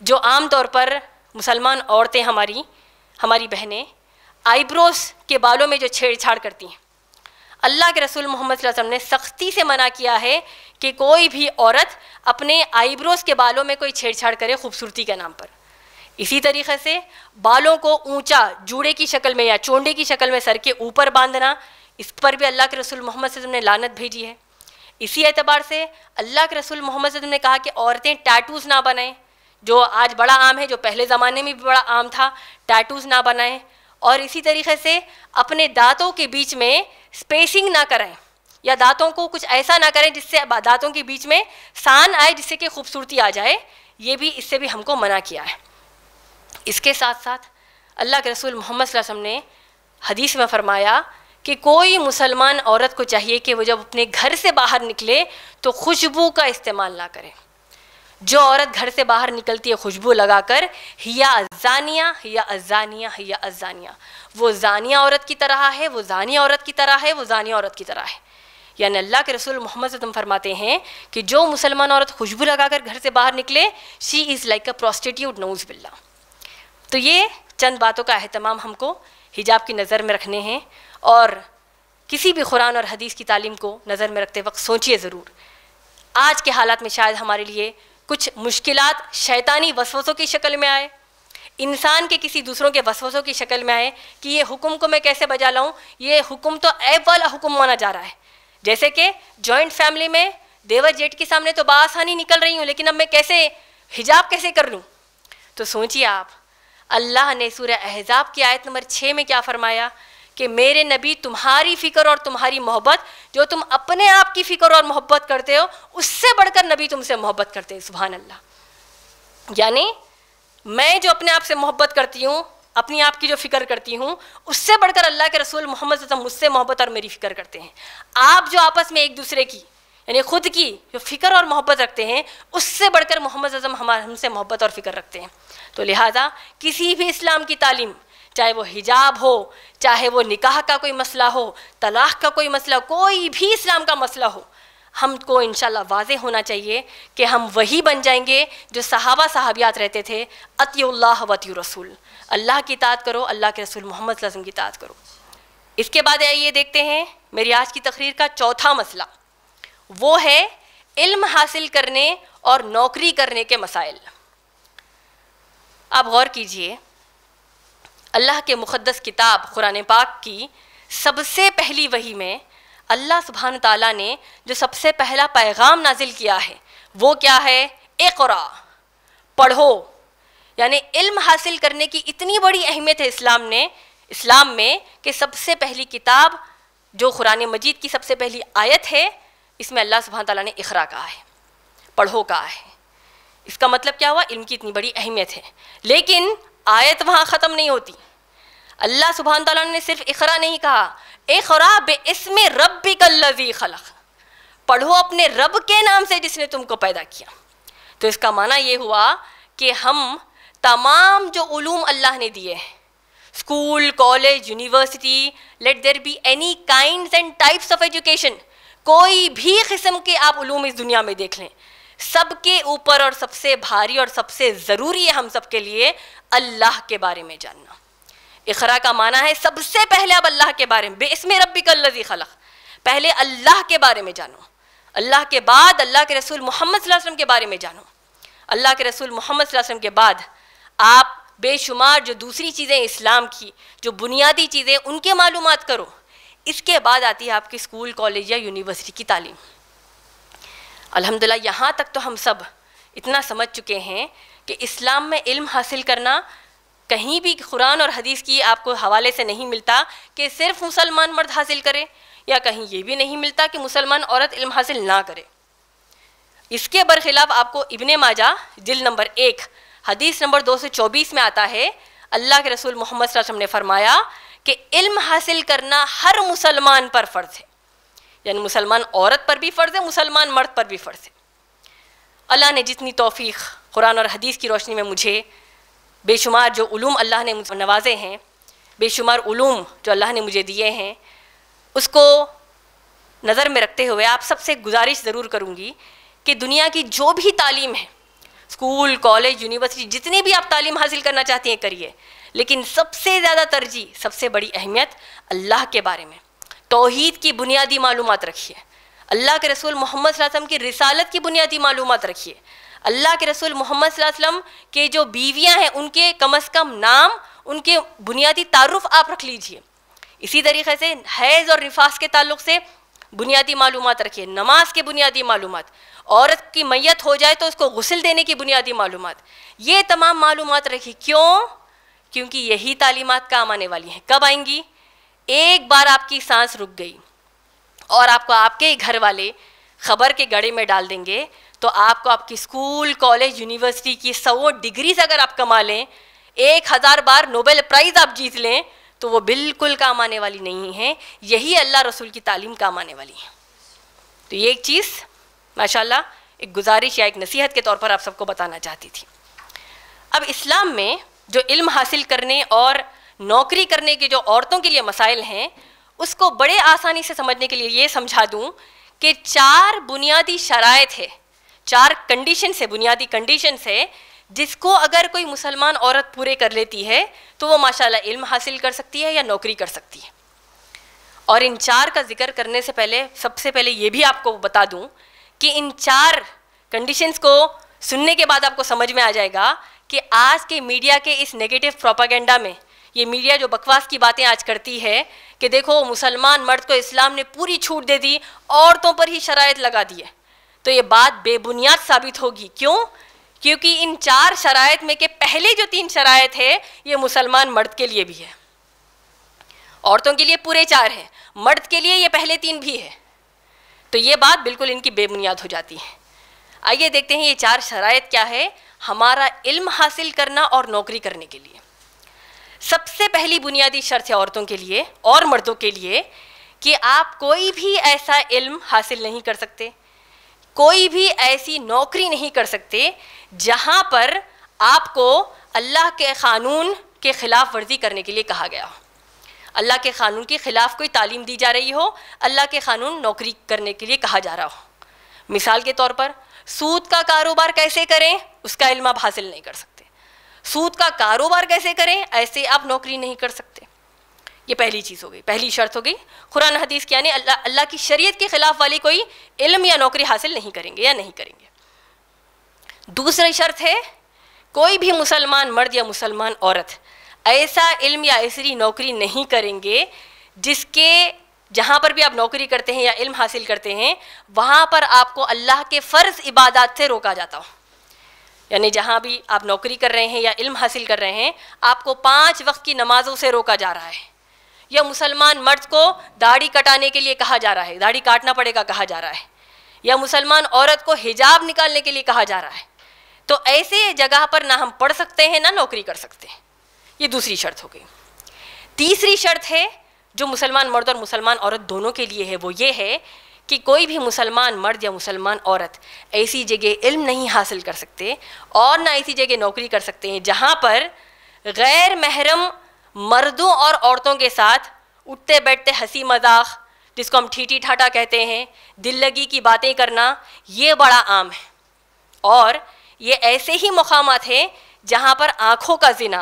Speaker 1: जो आम तौर पर मुसलमान औरतें हमारी हमारी बहनें आईब्रोज के बालों में जो छेड़छाड़ करती हैं अल्लाह के रसूल मोहम्मद वसल्लम ने सख्ती से मना किया है कि कोई भी औरत अपने आईब्रोज के बालों में कोई छेड़छाड़ करे खूबसूरती के नाम पर इसी तरीके से बालों को ऊंचा जूड़े की शक्ल में या चोंडे की शक्ल में सर के ऊपर बांधना इस पर भी अल्लाह के रसूल मोहम्मद ने लानत भेजी है इसी एतबार से अल्लाह के रसूल मोहम्मद ने कहा कि औरतें टैटूज़ ना बनाएं जो आज बड़ा आम है जो पहले ज़माने में भी बड़ा आम था टैटूज़ ना बनाएं और इसी तरीके से अपने दांतों के बीच में स्पेसिंग ना करें या दांतों को कुछ ऐसा ना करें जिससे दांतों के बीच में सान आए जिससे कि खूबसूरती आ जाए ये भी इससे भी हमको मना किया है इसके साथ साथ अल्लाह के रसूल मोहम्मद ने हदीस में फरमाया कि कोई मुसलमान औरत को चाहिए कि वो जब अपने घर से बाहर निकले तो खुशबू का इस्तेमाल ना करें जो औरत घर से बाहर निकलती है खुशबू लगाकर हिया अजानिया हिया अजानिया हिया अजानिया वो जानिया औरत की तरह है वो जानिया औरत की तरह है वो जानिया औरत की तरह है यानी अल्लाह के रसूल मोहम्मद से तुम फरमाते हैं कि जो मुसलमान औरत खुशबू लगाकर घर से बाहर निकले she is like a prostitute नोज बिल्ला तो ये चंद बातों का अहतमाम हमको हिजाब की नज़र में रखने हैं और किसी भी कुरान और हदीस की तालीम को नज़र में रखते वक्त सोचिए ज़रूर आज के हालात में शायद हमारे लिए कुछ मुश्किल शैतानी वसवसों की शक्ल में आए इंसान के किसी दूसरों के वसवसों की शक्ल में आए कि ये हुक्म को मैं कैसे बजा लाऊँ ये हुक्म तो ऐप वाला हुक्म माना जा रहा है जैसे कि जॉइंट फैमिली में देवर जेठ के सामने तो बासानी निकल रही हूँ लेकिन अब मैं कैसे हिजाब कैसे कर लूँ तो सोचिए आप अल्लाह ने सूर्य अहजाब की आयत नंबर छः में क्या फरमाया कि मेरे नबी तुम्हारी फ़िक्र और तुम्हारी मोहब्बत जो तुम अपने आप की फ़िक्र और मोहब्बत करते हो उससे बढ़कर नबी तुमसे मोहब्बत करते हैं सुबहान अल्लाह यानी मैं जो अपने आप से मोहब्बत करती हूँ अपनी आप की जो फिक्र करती हूँ उससे बढ़कर अल्लाह के रसूल मोहम्मद मुझसे मोहब्बत और मेरी फिक्र करते हैं आप जो आपस में एक दूसरे की यानी खुद की जो फ़िक्र और मोहब्बत रखते हैं उससे बढ़कर मोहम्मद अजम हमारे हमसे मोहब्बत और फ़िक्र रखते हैं तो लिहाजा किसी भी इस्लाम की तालीम चाहे वो हिजाब हो चाहे वो निकाह का कोई मसला हो तलाक़ का कोई मसला कोई भी इस्लाम का मसला हो हमको इन वाज होना चाहिए कि हम वही बन जाएंगे जो सहाबा साहबियात रहते थे अतील्ला वती रसूल अल्लाह की ताद करो अल्लाह के रसूल मोहम्मद वसम की ताद करो इसके बाद आइए देखते हैं मेरी आज की तकरीर का चौथा मसला वो है इल्म हासिल करने और नौकरी करने के मसाइल आप गौर कीजिए अल्लाह के मुक़दस किताब कुरान पाक की सबसे पहली वही में अल्लाह सुबहान तला ने जो सबसे पहला पैगाम नाजिल किया है वो क्या है ए कुरा पढ़ो यानि इल्म हासिल करने की इतनी बड़ी अहमियत है इस्लाम ने इस्लाम में कि सबसे पहली किताब जो कुरान मजीद की सबसे पहली आयत है इसमें अल्लाह सुबहान तला ने इखरा कहा है पढ़ो कहा है इसका मतलब क्या हुआ इल्म की इतनी बड़ी अहमियत है लेकिन आयत वहाँ ख़त्म नहीं होती अल्लाह सुबहान तला ने सिर्फ इखरा नहीं कहा इखरा बे इसमें रबी कल्लवी खलक पढ़ो अपने रब के नाम से जिसने तुमको पैदा किया तो इसका माना ये हुआ कि हम तमाम जो ूम अल्लाह ने दिए हैं school college university let there be any kind and types of education कोई भी किस्म के आप ूम इस दुनिया में देख लें सबके ऊपर और सबसे भारी और सबसे ज़रूरी है हम सब के लिए अल्लाह के बारे में जानना इखरा का माना है सबसे पहले अब अल्लाह के बारे में बेसम रबी लजी खलक पहले अल्लाह के बारे में जानो अल्लाह के बाद अल्लाह के रसूल मोहम्मद वसल्लम के बारे में जानो अल्लाह के रसूल मोहम्मद वसलम के बाद आप बेशुमार जो दूसरी चीज़ें इस्लाम की जो बुनियादी चीज़ें उनके मालूम करो इसके बाद आती है आपकी स्कूल कॉलेज या यूनिवर्सिटी की तालीम अलहमदिल्ला यहाँ तक तो हम सब इतना समझ चुके हैं कि इस्लाम में इल्म हासिल करना कहीं भी कुरान और हदीस की आपको हवाले से नहीं मिलता कि सिर्फ मुसलमान मर्द हासिल करे या कहीं ये भी नहीं मिलता कि मुसलमान औरत इल्म हासिल ना करे इसके बरखिलाफ आपको इबन माजा जिल नंबर एक हदीस नंबर दो सौ चौबीस में आता है अल्लाह के रसूल मोहम्मद ने फरमाया कि इल्म हासिल करना हर मुसलमान पर फ़र्ज़ है यानी मुसलमान औरत पर भी फ़र्ज़ है मुसलमान मर्द पर भी फ़र्ज़ है अल्लाह ने जितनी तोफ़ी कुरान और हदीस की रोशनी में मुझे बेशुमार जो उलूम अल्लाह ने मुझे नवाजे हैं बेशुमार उलूम जो अल्लाह ने मुझे दिए हैं उसको नज़र में रखते हुए आप सबसे गुजारिश ज़रूर करूँगी कि दुनिया की जो भी तालीम है स्कूल कॉलेज यूनिवर्सिटी जितनी भी आप तालीम हासिल करना चाहती हैं करिए लेकिन सबसे ज़्यादा तरजीह सबसे बड़ी अहमियत अल्लाह के बारे में तोहद की बुनियादी मालूम रखिए अल्लाह के रसूल मोहम्मद की रिसालत की बुनियादी मालूम रखिए अल्लाह के रसूल मोहम्मद वसल्लम के जो बीवियां हैं उनके कम अज़ कम नाम उनके बुनियादी तारुफ आप रख लीजिए इसी तरीके से हैज़ और निफास के ताल्लुक से बुनियादी मालूम रखिए नमाज के बुनियादी मालूम औरत की मैत हो जाए तो उसको गसल देने की बुनियादी मालूम ये तमाम मालूम रखी क्यों क्योंकि यही तालीमत काम आने वाली हैं कब आएंगी एक बार आपकी सांस रुक गई और आपको आपके घर वाले खबर के गड़े में डाल देंगे तो आपको आपकी स्कूल कॉलेज यूनिवर्सिटी की सौ डिग्रीज अगर आप कमा लें एक हज़ार बार नोबेल प्राइज़ आप जीत लें तो वो बिल्कुल काम आने वाली नहीं है यही अल्लाह रसूल की तालीम काम आने वाली है तो ये एक चीज़ माशाल्लाह एक गुजारिश या एक नसीहत के तौर पर आप सबको बताना चाहती थी अब इस्लाम में जो इल्म हासिल करने और नौकरी करने के जो औरतों के लिए मसाइल हैं उसको बड़े आसानी से समझने के लिए ये समझा दूँ कि चार बुनियादी शराय है चार कंडीशंस है बुनियादी कंडीशंस है जिसको अगर कोई मुसलमान औरत पूरे कर लेती है तो वो माशाल्लाह इल्म हासिल कर सकती है या नौकरी कर सकती है और इन चार का जिक्र करने से पहले सबसे पहले ये भी आपको बता दूं कि इन चार कंडीशंस को सुनने के बाद आपको समझ में आ जाएगा कि आज के मीडिया के इस नेगेटिव प्रोपागेंडा में ये मीडिया जो बकवास की बातें आज करती है कि देखो मुसलमान मर्द को इस्लाम ने पूरी छूट दे दी औरतों पर ही शराय लगा दी है तो ये बात बेबुनियाद साबित होगी क्यों क्योंकि इन चार शराय में के पहले जो तीन शराय है ये मुसलमान मर्द के लिए भी है औरतों के लिए पूरे चार हैं मर्द के लिए ये पहले तीन भी है तो ये बात बिल्कुल इनकी बेबुनियाद हो जाती है आइए देखते हैं ये चार शराय क्या है हमारा इल्म हासिल करना और नौकरी करने के लिए सबसे पहली बुनियादी शर्त है औरतों के लिए और मर्दों के लिए कि आप कोई भी ऐसा इल्म हासिल नहीं कर सकते कोई भी ऐसी नौकरी नहीं कर सकते जहाँ पर आपको अल्लाह के क़ानून के ख़िलाफ़ वर्जी करने के लिए कहा गया हो अल्लाह के क़ानून के ख़िलाफ़ कोई तालीम दी जा रही हो अल्लाह के क़ानून नौकरी करने के लिए कहा जा रहा हो मिसाल के तौर पर सूद का कारोबार कैसे करें उसका इल्म आप हासिल नहीं कर सकते सूद का कारोबार कैसे करें ऐसे आप नौकरी नहीं कर सकते ये पहली चीज़ हो गई पहली शर्त हो गई कुरान हदीस के यानी अल्लाह अल्लाह की शरीयत के ख़िलाफ़ वाली कोई इल्म या नौकरी हासिल नहीं करेंगे या नहीं करेंगे दूसरी शर्त है कोई भी मुसलमान मर्द या मुसलमान औरत ऐसा इल्म या ऐसी नौकरी नहीं करेंगे जिसके जहाँ पर भी आप नौकरी करते हैं या इल्म हासिल करते हैं वहाँ पर आपको अल्लाह के फ़र्ज़ इबादत से रोका जाता हो यानी जहाँ भी आप नौकरी कर रहे हैं या इल्म हासिल कर रहे हैं आपको पाँच वक्त की नमाज़ों से रोका जा रहा है या मुसलमान मर्द को दाढ़ी कटाने के लिए कहा जा रहा है दाढ़ी काटना पड़ेगा कहा जा रहा है या मुसलमान औरत को हिजाब निकालने के लिए कहा जा रहा है तो ऐसे जगह पर ना हम पढ़ सकते हैं ना नौकरी कर सकते हैं ये दूसरी शर्त हो गई तीसरी शर्त है जो मुसलमान मर्द और मुसलमान औरत दोनों के लिए है वो ये है कि कोई भी मुसलमान मर्द या मुसलमान औरत ऐसी जगह इल्म नहीं हासिल कर सकते और ना ऐसी जगह नौकरी कर सकते हैं जहाँ पर गैर महरम मर्दों और औरतों के साथ उठते बैठते हंसी मजाक जिसको हम ठीठी ठाटा कहते हैं दिल लगी की बातें करना ये बड़ा आम है और ये ऐसे ही मकाम हैं जहाँ पर आँखों का जिना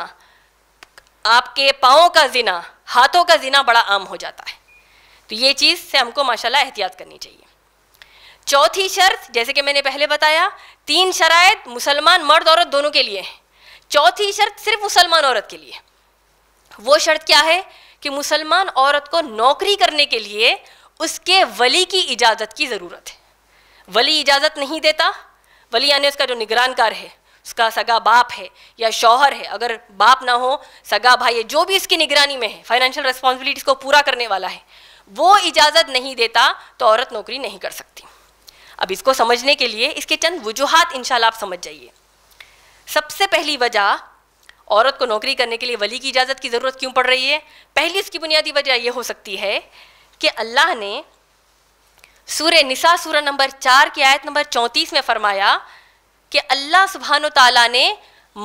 Speaker 1: आपके पाँव का जिना हाथों का जिना बड़ा आम हो जाता है तो ये चीज़ से हमको माशाला एहतियात करनी चाहिए चौथी शर्त जैसे कि मैंने पहले बताया तीन शराय मुसलमान मर्द औरत दोनों के लिए हैं चौथी शर्त सिर्फ मुसलमान औरत के लिए वो शर्त क्या है कि मुसलमान औरत को नौकरी करने के लिए उसके वली की इजाज़त की ज़रूरत है वली इजाज़त नहीं देता वली यानी उसका जो निगरानकार है उसका सगा बाप है या शौहर है अगर बाप ना हो सगा भाई है जो भी इसकी निगरानी में है फाइनेंशियल रिस्पॉन्सिबिलिटीज़ को पूरा करने वाला है वो इजाज़त नहीं देता तो औरत नौकरी नहीं कर सकती अब इसको समझने के लिए इसके चंद वजूहत इन आप समझ जाइए सबसे पहली वजह औरत को नौकरी करने के लिए वली की इजाज़त की ज़रूरत क्यों पड़ रही है पहली इसकी बुनियादी वजह यह हो सकती है कि अल्लाह ने सूर्य निसा सूर नंबर चार की आयत नंबर चौंतीस में फरमाया कि अल्लाह सुबहान तला ने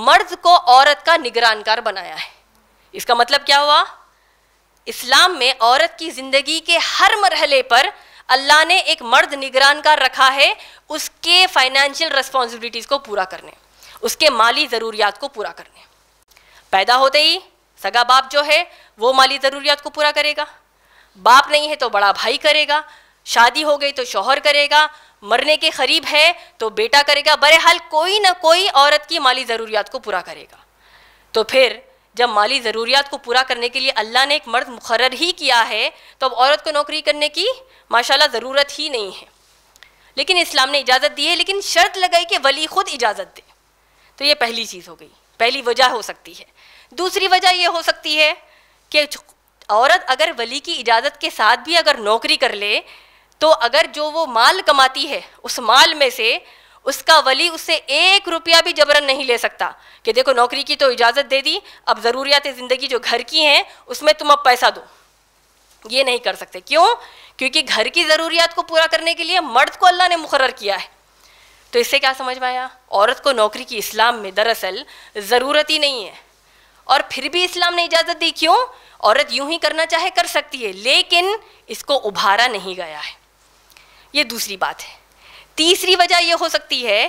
Speaker 1: मर्द को औरत का निगरानकार बनाया है इसका मतलब क्या हुआ इस्लाम में औरत की ज़िंदगी के हर मरहले पर अल्लाह ने एक मर्द निगरानकार रखा है उसके फाइनेंशियल रिस्पॉन्सिबिलिटीज़ को पूरा करने उसके माली ज़रूरियात को पूरा करने पैदा होते ही सगा बाप जो है वो माली ज़रूरियात को पूरा करेगा बाप नहीं है तो बड़ा भाई करेगा शादी हो गई तो शोहर करेगा मरने के करीब है तो बेटा करेगा बरहाल कोई ना कोई औरत की माली ज़रूरियात को पूरा करेगा तो फिर जब माली ज़रूरियात को पूरा करने के लिए अल्लाह ने एक मर्द मुकर ही किया है तो अब औरत को नौकरी करने की माशाल्लाह ज़रूरत ही नहीं है लेकिन इस्लाम ने इजाज़त दी है लेकिन शर्त लगाई कि वली खुद इजाज़त दे तो ये पहली चीज़ हो गई पहली वजह हो सकती है दूसरी वजह यह हो सकती है कि औरत अगर वली की इजाज़त के साथ भी अगर नौकरी कर ले तो अगर जो वो माल कमाती है उस माल में से उसका वली उससे एक रुपया भी जबरन नहीं ले सकता कि देखो नौकरी की तो इजाज़त दे दी अब ज़रूरियात ज़िंदगी जो घर की हैं उसमें तुम अब पैसा दो ये नहीं कर सकते क्यों क्योंकि घर की ज़रूरियात को पूरा करने के लिए मर्द को अल्लाह ने मुकर किया है तो इससे क्या समझ में आया औरत को नौकरी की इस्लाम में दरअसल ज़रूरत ही नहीं है और फिर भी इस्लाम ने इजाज़त दी क्यों औरत यूं ही करना चाहे कर सकती है लेकिन इसको उभारा नहीं गया है ये दूसरी बात है तीसरी वजह यह हो सकती है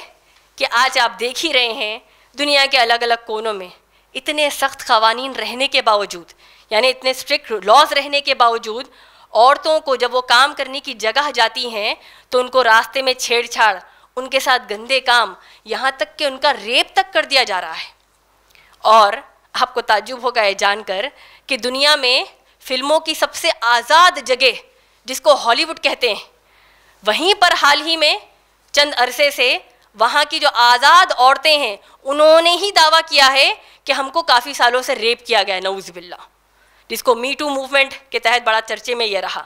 Speaker 1: कि आज आप देख ही रहे हैं दुनिया के अलग अलग कोनों में इतने सख्त कवानीन रहने के बावजूद यानी इतने स्ट्रिक्ट लॉज रहने के बावजूद औरतों को जब वो काम करने की जगह जाती हैं तो उनको रास्ते में छेड़छाड़ उनके साथ गंदे काम यहाँ तक कि उनका रेप तक कर दिया जा रहा है और आपको ताजुब होगा ये जानकर कि दुनिया में फिल्मों की सबसे आज़ाद जगह जिसको हॉलीवुड कहते हैं वहीं पर हाल ही में चंद अरसे से वहाँ की जो आज़ाद औरतें हैं उन्होंने ही दावा किया है कि हमको काफ़ी सालों से रेप किया गया नऊज़ बिल्ला जिसको मी टू मूवमेंट के तहत बड़ा चर्चे में यह रहा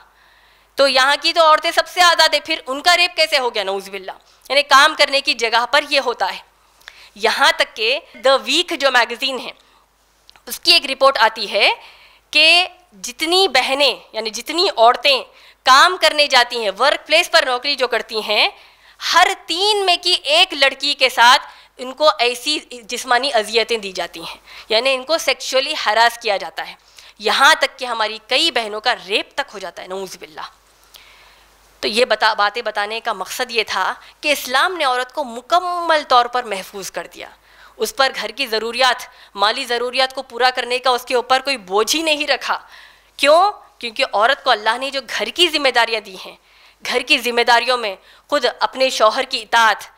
Speaker 1: तो यहाँ की तो औरतें सबसे आज़ाद है फिर उनका रेप कैसे हो गया नऊज़ बिल्ला यानी काम करने की जगह पर यह होता है यहाँ तक के द वीक जो मैगज़ीन है उसकी एक रिपोर्ट आती है कि जितनी बहनें यानी जितनी औरतें काम करने जाती हैं वर्क प्लेस पर नौकरी जो करती हैं हर तीन में की एक लड़की के साथ इनको ऐसी जिस्मानी अजियतें दी जाती हैं यानी इनको सेक्सुअली हरास किया जाता है यहाँ तक कि हमारी कई बहनों का रेप तक हो जाता है नऊज़बिल्ला तो ये बता बातें बताने का मकसद ये था कि इस्लाम ने औरत को मुकम्मल तौर पर महफूज कर दिया उस पर घर की ज़रूरियात माली ज़रूरियात को पूरा करने का उसके ऊपर कोई बोझ ही नहीं रखा क्यों क्योंकि औरत को अल्लाह ने जो घर की जिम्मेदारियाँ दी हैं घर की जिम्मेदारियों में खुद अपने शौहर की इतात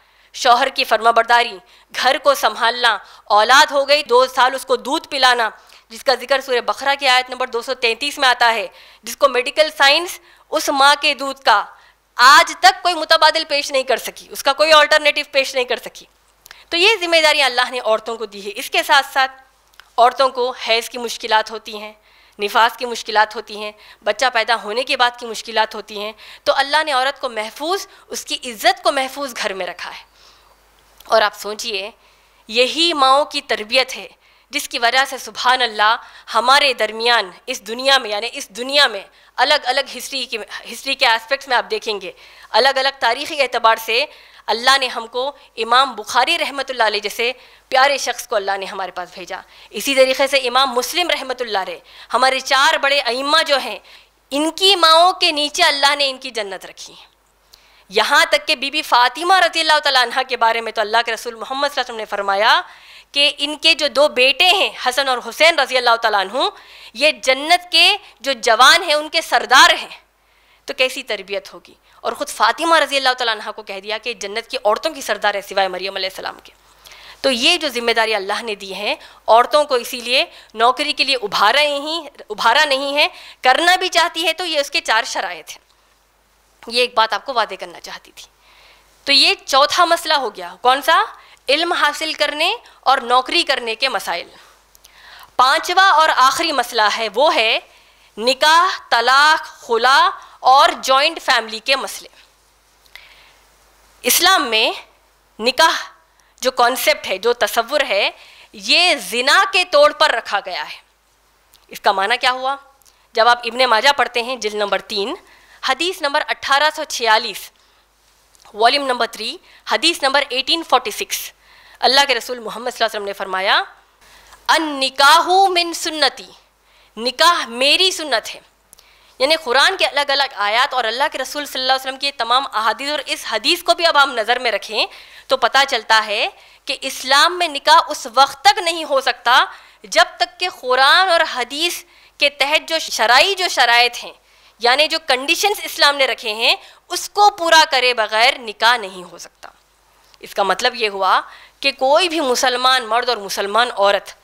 Speaker 1: शौहर की फर्माबरदारी घर को संभालना औलाद हो गई दो साल उसको दूध पिलाना जिसका जिक्र सूर्य बकरा की आयत नंबर 233 में आता है जिसको मेडिकल साइंस उस माँ के दूध का आज तक कोई मुतबादल पेश नहीं कर सकी उसका कोई ऑल्टरनेटिव पेश नहीं कर सकी तो ये जिम्मेदारियाँ अल्लाह ने औरतों को दी है इसके साथ साथ औरतों को हैज़ की मुश्किल होती हैं निफास की मुश्किल होती हैं बच्चा पैदा होने के बाद की मुश्किल होती हैं तो अल्लाह ने औरत को महफूज उसकी इज़्ज़त को महफूज घर में रखा है और आप सोचिए यही माओ की तरबियत है जिसकी वजह से सुबहान अल्लाह हमारे दरमियान इस दुनिया में यानी इस दुनिया में अलग अलग हिस्ट्री के हिस्ट्री के एस्पेक्ट्स में आप देखेंगे अलग अलग तारीख़ी एतबार से अल्लाह ने हमको इमाम बुखारी रहमत ला जैसे प्यारे शख्स को अल्लाह ने हमारे पास भेजा इसी तरीके से इमाम मुस्लिम रहमत ला हमारे चार बड़े अइमा जो हैं इनकी माओं के नीचे अल्लाह ने इनकी जन्नत रखी है यहाँ तक के बीबी फ़ातिमा रज़ी अल्लाह के बारे में तो अल्लाह के रसूल मोहम्मद ने फरमाया कि इनके जो दो बेटे हैं हसन और हुसैन रजी अल्लाह तु ये जन्नत के जो जवान हैं उनके सरदार हैं तो कैसी तरबियत होगी और ख़ुद फ़ातिमा रज़ी अल्लाह तह को कह दिया कि जन्नत की औरतों की सरदार है सिवाय मरियम सलाम के तो ये जो जिम्मेदारी अल्लाह ने दी है औरतों को इसीलिए नौकरी के लिए उभारा ही उभारा नहीं है करना भी चाहती है तो ये उसके चार शराय थे ये एक बात आपको वादे करना चाहती थी तो ये चौथा मसला हो गया कौन सा इल्म हासिल करने और नौकरी करने के मसाइल पांचवा और आखिरी मसला है वो है निकाह तलाक खुला और जॉइंट फैमिली के मसले इस्लाम में निकाह जो कॉन्सेप्ट है जो तस्वुर है ये जिना के तौर पर रखा गया है इसका माना क्या हुआ जब आप इब्ने माजा पढ़ते हैं जिल नंबर तीन हदीस नंबर 1846 वॉल्यूम नंबर थ्री हदीस नंबर 1846 अल्लाह के रसूल मोहम्मद वसल्लम ने फरमाया अन निकाहू मिन सुन्नति निकाह मेरी सुन्नत है यानी कुरान के अलग अलग आयात और अल्लाह के रसूल सल्लल्लाहु अलैहि वसल्लम की तमाम अहादीस और इस हदीस को भी अब हम नज़र में रखें तो पता चलता है कि इस्लाम में निकाह उस वक्त तक नहीं हो सकता जब तक कि कुरान और हदीस के तहत जो शराइ जो शराय हैं यानी जो कंडीशंस इस्लाम ने रखे हैं उसको पूरा करे बगैर निकाह नहीं हो सकता इसका मतलब ये हुआ कि कोई भी मुसलमान मर्द और मुसलमान औरत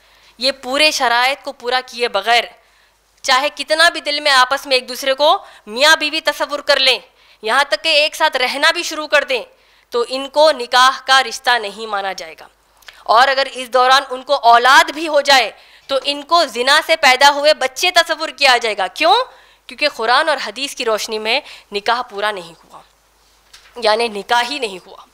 Speaker 1: ये पूरे शराइ को पूरा किए बगैर चाहे कितना भी दिल में आपस में एक दूसरे को मियाँ बीवी तस्वुर कर लें यहाँ तक के एक साथ रहना भी शुरू कर दें तो इनको निकाह का रिश्ता नहीं माना जाएगा और अगर इस दौरान उनको औलाद भी हो जाए तो इनको जिना से पैदा हुए बच्चे तस्वुर किया जाएगा क्यों क्योंकि कुरान और हदीस की रोशनी में निकाह पूरा नहीं हुआ यानी निकाह ही नहीं हुआ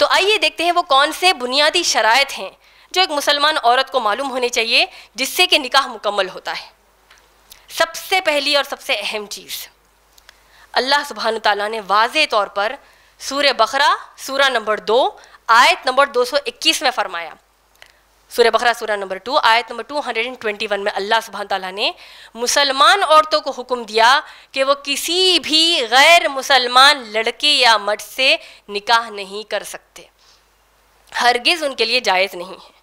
Speaker 1: तो आइए देखते हैं वो कौन से बुनियादी शरात हैं जो एक मुसलमान औरत को मालूम होने चाहिए जिससे कि निकाह मुकम्मल होता है सबसे पहली और सबसे अहम चीज़ अल्लाह सुबहान तला ने वाज तौर पर सूर्य बकरा सूरा नंबर दो आयत नंबर 221 में फरमाया सूर्य बकरा सूरा नंबर टू आयत नंबर 221 में अल्लाह सुबहान तला ने मुसलमान औरतों को हुक्म दिया कि वो किसी भी गैर मुसलमान लड़के या मर्द से निकाह नहीं कर सकते हरगिज़ उनके लिए जायज़ नहीं है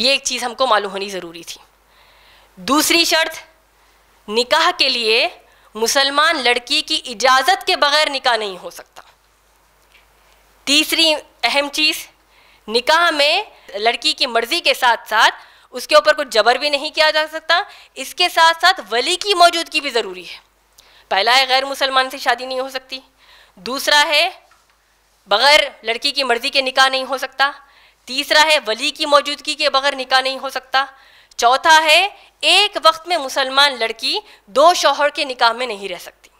Speaker 1: ये एक चीज़ हमको मालूम होनी ज़रूरी थी दूसरी शर्त निकाह के लिए मुसलमान लड़की की इजाज़त के बगैर निकाह नहीं हो सकता तीसरी अहम चीज़ निकाह में लड़की की मर्ज़ी के साथ साथ उसके ऊपर कुछ जबर भी नहीं किया जा सकता इसके साथ साथ वली की मौजूदगी भी ज़रूरी है पहला है गैर मुसलमान से शादी नहीं हो सकती दूसरा है बगैर लड़की की मर्ज़ी के निकाह नहीं हो सकता तीसरा है वली की मौजूदगी के बगैर निकाह नहीं हो सकता चौथा है एक वक्त में मुसलमान लड़की दो शोहर के निकाह में नहीं रह सकती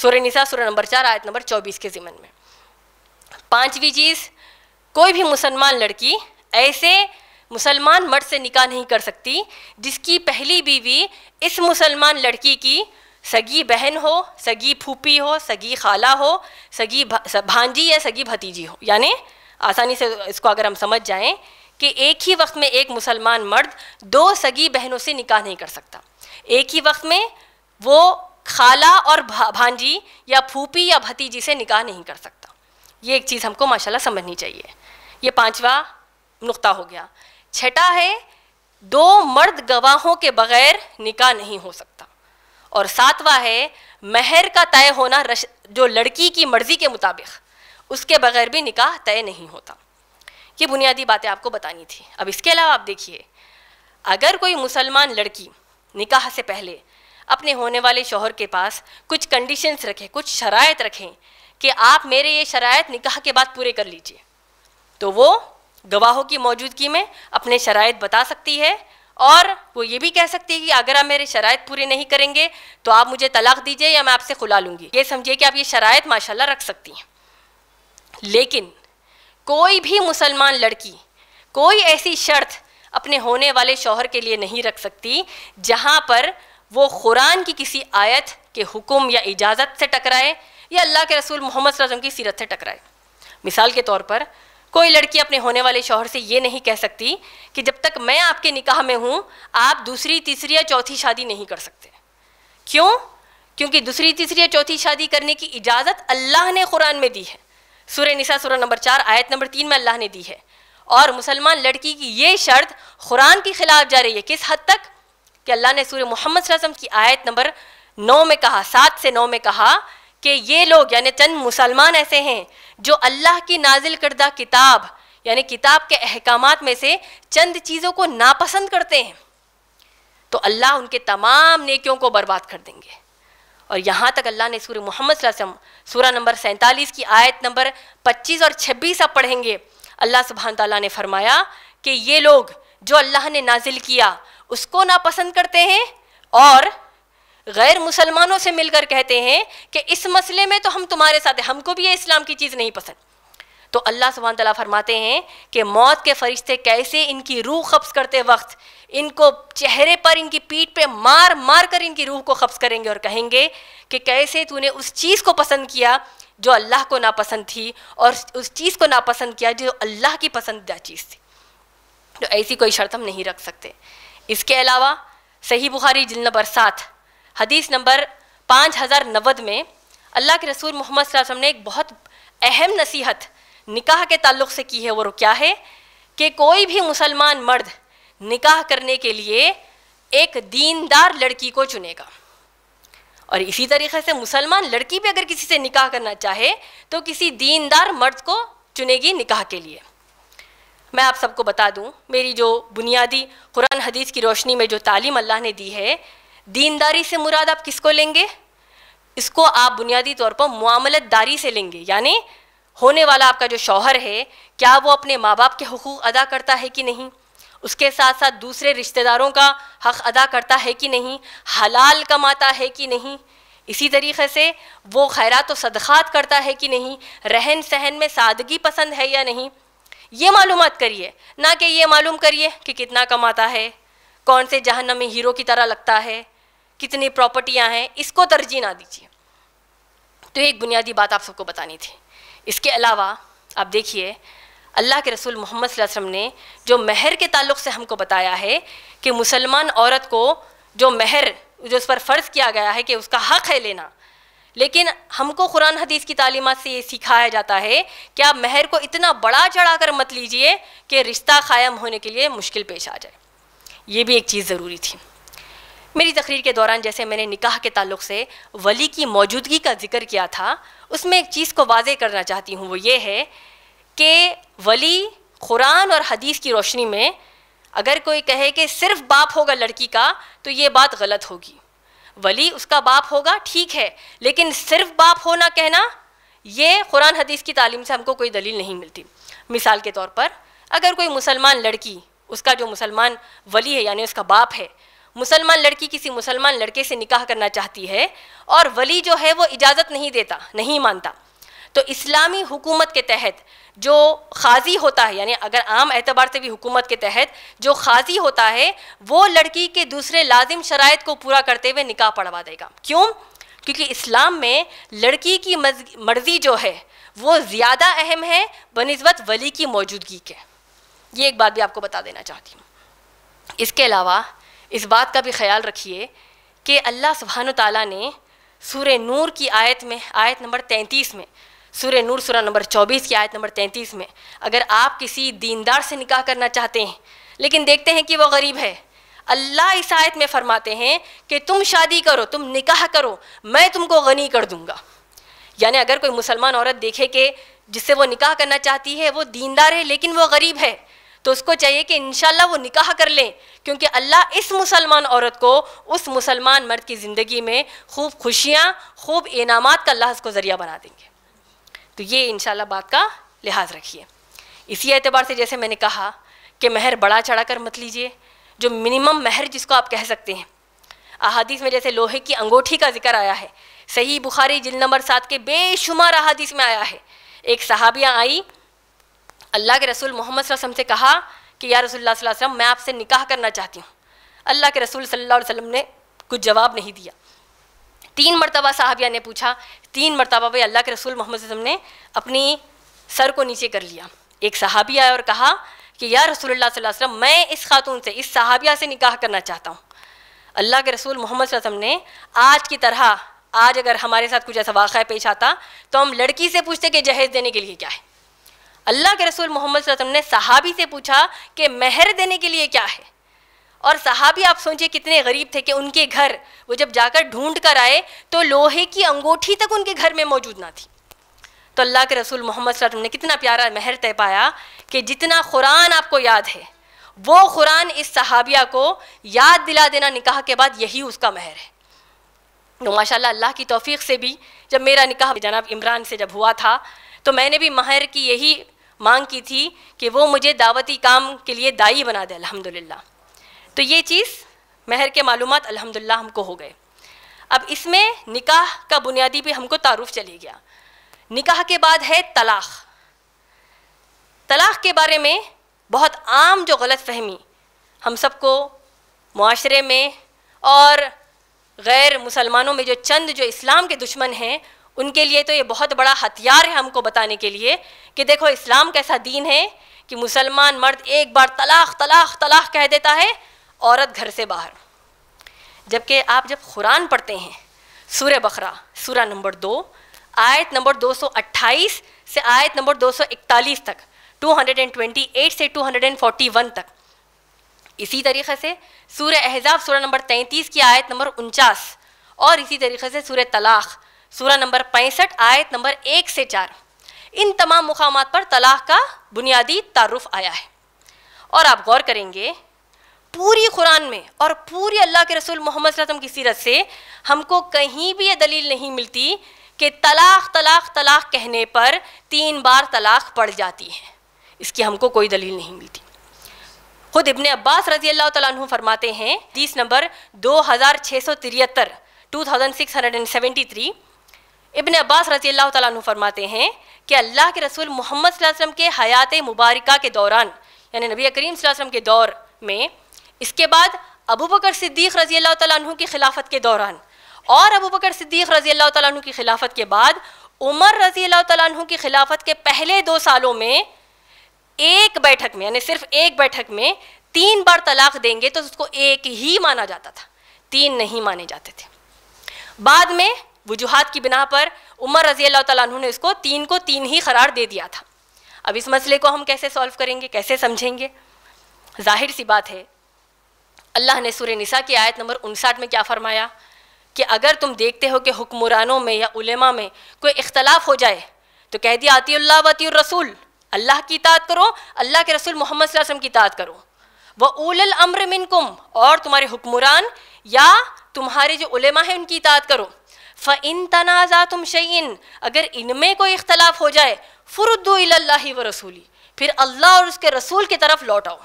Speaker 1: सूर्य निसा सूर्य नंबर चार आयत नंबर चौबीस के ज़िमन में पांचवी चीज़ कोई भी मुसलमान लड़की ऐसे मुसलमान मर्द से निकाह नहीं कर सकती जिसकी पहली बीवी इस मुसलमान लड़की की सगी बहन हो सगी फूपी हो सगी खाला हो सगी भा, भांजी या सगी भतीजी हो यानी आसानी से इसको अगर हम समझ जाएं कि एक ही वक्त में एक मुसलमान मर्द दो सगी बहनों से निकाह नहीं कर सकता एक ही वक्त में वो खाला और भांजी या फूपी या भतीजी से निकाह नहीं कर सकता ये एक चीज़ हमको माशाल्लाह समझनी चाहिए ये पांचवा नुक्ता हो गया छठा है दो मर्द गवाहों के बगैर निकाह नहीं हो सकता और सातवा है महर का तय होना जो लड़की की मर्ज़ी के मुताबिक उसके बगैर भी निकाह तय नहीं होता ये बुनियादी बातें आपको बतानी थी अब इसके अलावा आप देखिए अगर कोई मुसलमान लड़की निकाह से पहले अपने होने वाले शोहर के पास कुछ कंडीशंस रखें कुछ शरायत रखें कि आप मेरे ये शरायत निकाह के बाद पूरे कर लीजिए तो वो गवाहों की मौजूदगी में अपने शरायत बता सकती है और वो ये भी कह सकती है कि अगर आप मेरे शरायत पूरे नहीं करेंगे तो आप मुझे तलाक दीजिए या मैं आपसे खुला लूँगी ये समझिए कि आप ये शरायत माशाल्लाह रख सकती हैं लेकिन कोई भी मुसलमान लड़की कोई ऐसी शर्त अपने होने वाले शौहर के लिए नहीं रख सकती जहाँ पर वो कुरान की किसी आयत के हुक्म या इजाज़त से टकराए या अल्लाह के रसूल मोहम्मद वसल्लम की सीरत से टकराए मिसाल के तौर पर कोई लड़की अपने होने वाले शौहर से ये नहीं कह सकती कि जब तक मैं आपके निकाह में हूँ आप दूसरी तीसरी या चौथी शादी नहीं कर सकते क्यों क्योंकि दूसरी तीसरी या चौथी शादी करने की इजाज़त अल्लाह ने कुरान में दी है सूर्य निशा सूर्य नंबर चार आयत नंबर तीन में अल्लाह ने दी है और मुसलमान लड़की की ये शर्त कुरान के खिलाफ जा रही है किस हद तक कि अल्लाह ने सूर्य मोहम्मद की आयत नंबर नौ में कहा सात से नौ में कहा कि ये लोग यानि चंद मुसलमान ऐसे हैं जो अल्लाह की नाजिल करदा किताब यानि किताब के अहकाम में से चंद चीज़ों को नापसंद करते हैं तो अल्लाह उनके तमाम नेकियों को बर्बाद कर देंगे और यहाँ तक अल्लाह ने सूर्य मोहम्मद वसम नंबर सैंतालीस की आयत नंबर पच्चीस और छब्बीस आप पढ़ेंगे अल्लाह सुबहान तला ने फरमाया कि ये लोग जो अल्लाह ने नाजिल किया उसको नापसंद करते हैं और गैर मुसलमानों से मिलकर कहते हैं कि इस मसले में तो हम तुम्हारे साथ हैं हमको भी ये इस्लाम की चीज़ नहीं पसंद तो अल्लाह सुबहान तला फरमाते हैं कि मौत के फरिश्ते कैसे इनकी रूह कब्ज़ करते वक्त इनको चेहरे पर इनकी पीठ पे मार मार कर इनकी रूह को कब्ज़ करेंगे और कहेंगे कि कैसे तूने उस चीज़ को पसंद किया जो अल्लाह को नापसंद थी और उस चीज़ को नापसंद किया जो अल्लाह की पसंदीदा चीज़ थी तो ऐसी कोई शर्त हम नहीं रख सकते इसके अलावा सही बुखारी जिल नंबर सात हदीस नंबर पाँच हज़ार में अल्लाह के रसूल मोहम्मद ने एक बहुत अहम नसीहत निकाह के ताल्लुक से की है वो क्या है कि कोई भी मुसलमान मर्द निकाह करने के लिए एक दीनदार लड़की को चुनेगा और इसी तरीके से मुसलमान लड़की भी अगर किसी से निकाह करना चाहे तो किसी दीनदार मर्द को चुनेगी निकाह के लिए मैं आप सबको बता दूं मेरी जो बुनियादी कुरान हदीस की रोशनी में जो तालीम अल्लाह ने दी है दीनदारी से मुराद आप किसको लेंगे इसको आप बुनियादी तौर पर मामलतदारी से लेंगे यानी होने वाला आपका जो शौहर है क्या वो अपने माँ बाप के हकूक़ अदा करता है कि नहीं उसके साथ साथ दूसरे रिश्तेदारों का हक अदा करता है कि नहीं हलाल कमाता है कि नहीं इसी तरीके से वो खैरात तो सदक़ात करता है कि नहीं रहन सहन में सादगी पसंद है या नहीं ये मालूम करिए ना कि ये मालूम करिए कि कितना कमाता है कौन से जहन में हीरो की तरह लगता है कितनी प्रॉपर्टियाँ हैं इसको तरजीह ना दीजिए तो एक बुनियादी बात आप सबको बतानी थी इसके अलावा आप देखिए अल्लाह के रसूल मोहम्मद वसलम ने जो महर के ताल्लुक से हमको बताया है कि मुसलमान औरत को जो महर जो उस पर फ़र्ज़ किया गया है कि उसका हक़ है लेना लेकिन हमको कुरान हदीस की तालीमत से ये सिखाया जाता है कि आप महर को इतना बड़ा चढ़ा कर मत लीजिए कि रिश्ता क़ायम होने के लिए मुश्किल पेश आ जाए ये भी एक चीज़ ज़रूरी थी मेरी तकरीर के दौरान जैसे मैंने निकाह के ताल्लुक से वली की मौजूदगी का जिक्र किया था उसमें एक चीज़ को वाजे करना चाहती हूँ वो ये है कि वली कुरान और हदीस की रोशनी में अगर कोई कहे कि सिर्फ बाप होगा लड़की का तो ये बात गलत होगी वली उसका बाप होगा ठीक है लेकिन सिर्फ बाप होना कहना ये कुरान हदीस की तालीम से हमको कोई दलील नहीं मिलती मिसाल के तौर पर अगर कोई मुसलमान लड़की उसका जो मुसलमान वली है यानी उसका बाप है मुसलमान लड़की किसी मुसलमान लड़के से निकाह करना चाहती है और वली जो है वो इजाज़त नहीं देता नहीं मानता तो इस्लामी हुकूमत के तहत जो खाजी होता है यानी अगर आम एतबार से भी हुकूमत के तहत जो खाजी होता है वो लड़की के दूसरे लाजिम शराइ को पूरा करते हुए निकाह पढ़वा देगा क्यों क्योंकि इस्लाम में लड़की की मर्ज़ी जो है वो ज़्यादा अहम है बनस्बत वली की मौजूदगी के ये एक बात भी आपको बता देना चाहती हूँ इसके अलावा इस बात का भी ख्याल रखिए कि अल्लाह सुबहान तला ने सूर्य नूर की आयत में आयत नंबर 33 में सूर्य नूर सूर्य नंबर 24 की आयत नंबर 33 में अगर आप किसी दीनदार से निकाह करना चाहते हैं लेकिन देखते हैं कि वह गरीब है अल्लाह इस आयत में फरमाते हैं कि तुम शादी करो तुम निकाह करो मैं तुमको गनी कर दूंगा यानी अगर कोई मुसलमान औरत देखे कि जिससे वो निकाह करना चाहती है वो दीनदार है लेकिन वो गरीब है तो उसको चाहिए कि इन वो निकाह कर लें क्योंकि अल्लाह इस मुसलमान औरत को उस मुसलमान मर्द की ज़िंदगी में खूब खुशियाँ खूब इनामत का अल्लाह उसको ज़रिया बना देंगे तो ये इन बात का लिहाज रखिए इसी एतबार से जैसे मैंने कहा कि महर बड़ा चढ़ा कर मत लीजिए जो मिनिमम महर जिसको आप कह सकते हैं अहादीस में जैसे लोहे की अंगूठी का जिक्र आया है सही बुखारी जिल नंबर सात के बेशुमार अहादीस में आया है एक सहाबिया आई अल्लाह के रसूल मोहम्मद वसल्लम से कहा कि या रसोल्ला मैं आपसे निकाह करना चाहती हूँ अल्लाह के रसूल सल्ला वसलम ने कुछ जवाब नहीं दिया तीन मरतबा साहबिया ने पूछा तीन मरतबा भाई अल्लाह के रसूल मोहम्मद वसल्लम ने अपनी सर को नीचे कर लिया एक साहबी आया और कहा कि या रसूलुल्लाह सल्लल्लाहु अलैहि वसल्लम मैं इस खातून से इस सहाबिया से निकाह करना चाहता हूँ अल्लाह के रसूल मोहम्मद वसल्लम ने आज की तरह आज अगर हमारे साथ कुछ ऐसा वाक़ पेश आता तो हम लड़की से पूछते कि जहेज़ देने के लिए क्या है अल्लाह के रसूल मोहम्मद ने सहाबी से पूछा कि महर देने के लिए क्या है और सहाबी आप सोचिए कितने गरीब थे कि उनके घर वो जब जाकर ढूंढ कर आए तो लोहे की अंगूठी तक उनके घर में मौजूद ना थी तो अल्लाह के रसूल मोहम्मद ने कितना प्यारा महर तय पाया कि जितना कुरान आपको याद है वो कुरान इस सहाबिया को याद दिला देना निकाह के बाद यही उसका महर है तो माशाल्लाह अल्लाह की तौफीक से भी जब मेरा निकाह जनाब इमरान से जब हुआ था तो मैंने भी महर की यही मांग की थी कि वो मुझे दावती काम के लिए दाई बना दे अल्हम्दुलिल्लाह तो ये चीज़ महर के मालूम अल्हम्दुलिल्लाह हमको हो गए अब इसमें निकाह का बुनियादी भी हमको तारुफ चली गया निकाह के बाद है तलाक़ तलाक़ के बारे में बहुत आम जो गलत फहमी हम सबको माशरे में और गैर मुसलमानों में जो चंद जो इस्लाम के दुश्मन हैं उनके लिए तो ये बहुत बड़ा हथियार है हमको बताने के लिए कि देखो इस्लाम कैसा दीन है कि मुसलमान मर्द एक बार तलाक तलाक तलाक कह देता है औरत घर से बाहर जबकि आप जब कुरान पढ़ते हैं सूर्य बकरा सूर नंबर दो आयत नंबर 228 से आयत नंबर 241 तक 228 से 241 तक इसी तरीके से सूर एहजाब सूर नंबर 33 की आयत नंबर उनचास और इसी तरीके से सूर तलाक़ सूरह नंबर पैंसठ आयत नंबर एक से चार इन तमाम मुकाम पर तलाक का बुनियादी तारुफ आया है और आप गौर करेंगे पूरी कुरान में और पूरी अल्लाह के रसूल मोहम्मद की सीरत से हमको कहीं भी ये दलील नहीं मिलती कि तलाक तलाक तलाक कहने पर तीन बार तलाक पड़ जाती है इसकी हमको कोई दलील नहीं मिलती खुद इबन अब्बास रजी अल्लाह तु फरमाते हैं तीस नंबर दो हज़ार छः सौ तिरहत्तर two thousand six hundred and seventy three Ibn Abbas रजी अल्लाह तु फरमाते हैं कि अल्लाह के रसूल मोहम्मद वसम के हयात मुबारका के दौरान यानी नबी करीम वसम के दौर में इसके बाद अबू बकर सिद्दीक़ रजी अल्लाह तु की खिलाफत के दौरान और अबू बकर सिद्दीक़ रजी अल्लाह तु की खिलाफत के बाद उमर रजी अल्लाह तु की खिलाफत के पहले दो सालों में एक बैठक में यानी सिर्फ एक बैठक में तीन बार तलाक देंगे तो उसको एक ही माना जाता था तीन नहीं माने जाते थे बाद में वजूहत की बिना पर उमर रजी अल्लाह तु ने इसको तीन को तीन ही करार दे दिया था अब इस मसले को हम कैसे सॉल्व करेंगे कैसे समझेंगे जाहिर सी बात है अल्लाह ने सुर निसा की आयत नंबर उनसाठ में क्या फरमाया कि अगर तुम देखते हो कि हुक्मरानों में या उलेमा में कोई इख्तलाफ हो जाए तो कह दिया आती वती रसूल अल्लाह की इतात करो अल्लाह के रसूल मोहम्मद वसम की इतात करो वह उल अम्र मिनकुम और तुम्हारे हुक्मरान या तुम्हारे जो उलेमा है उनकी इतात करो फ़िन तनाज़ा तुम शयिन अगर इनमें कोई इख्तलाफ हो जाए फ़ुरदो व रसूली फिर अल्लाह और उसके रसूल की तरफ लौट आओ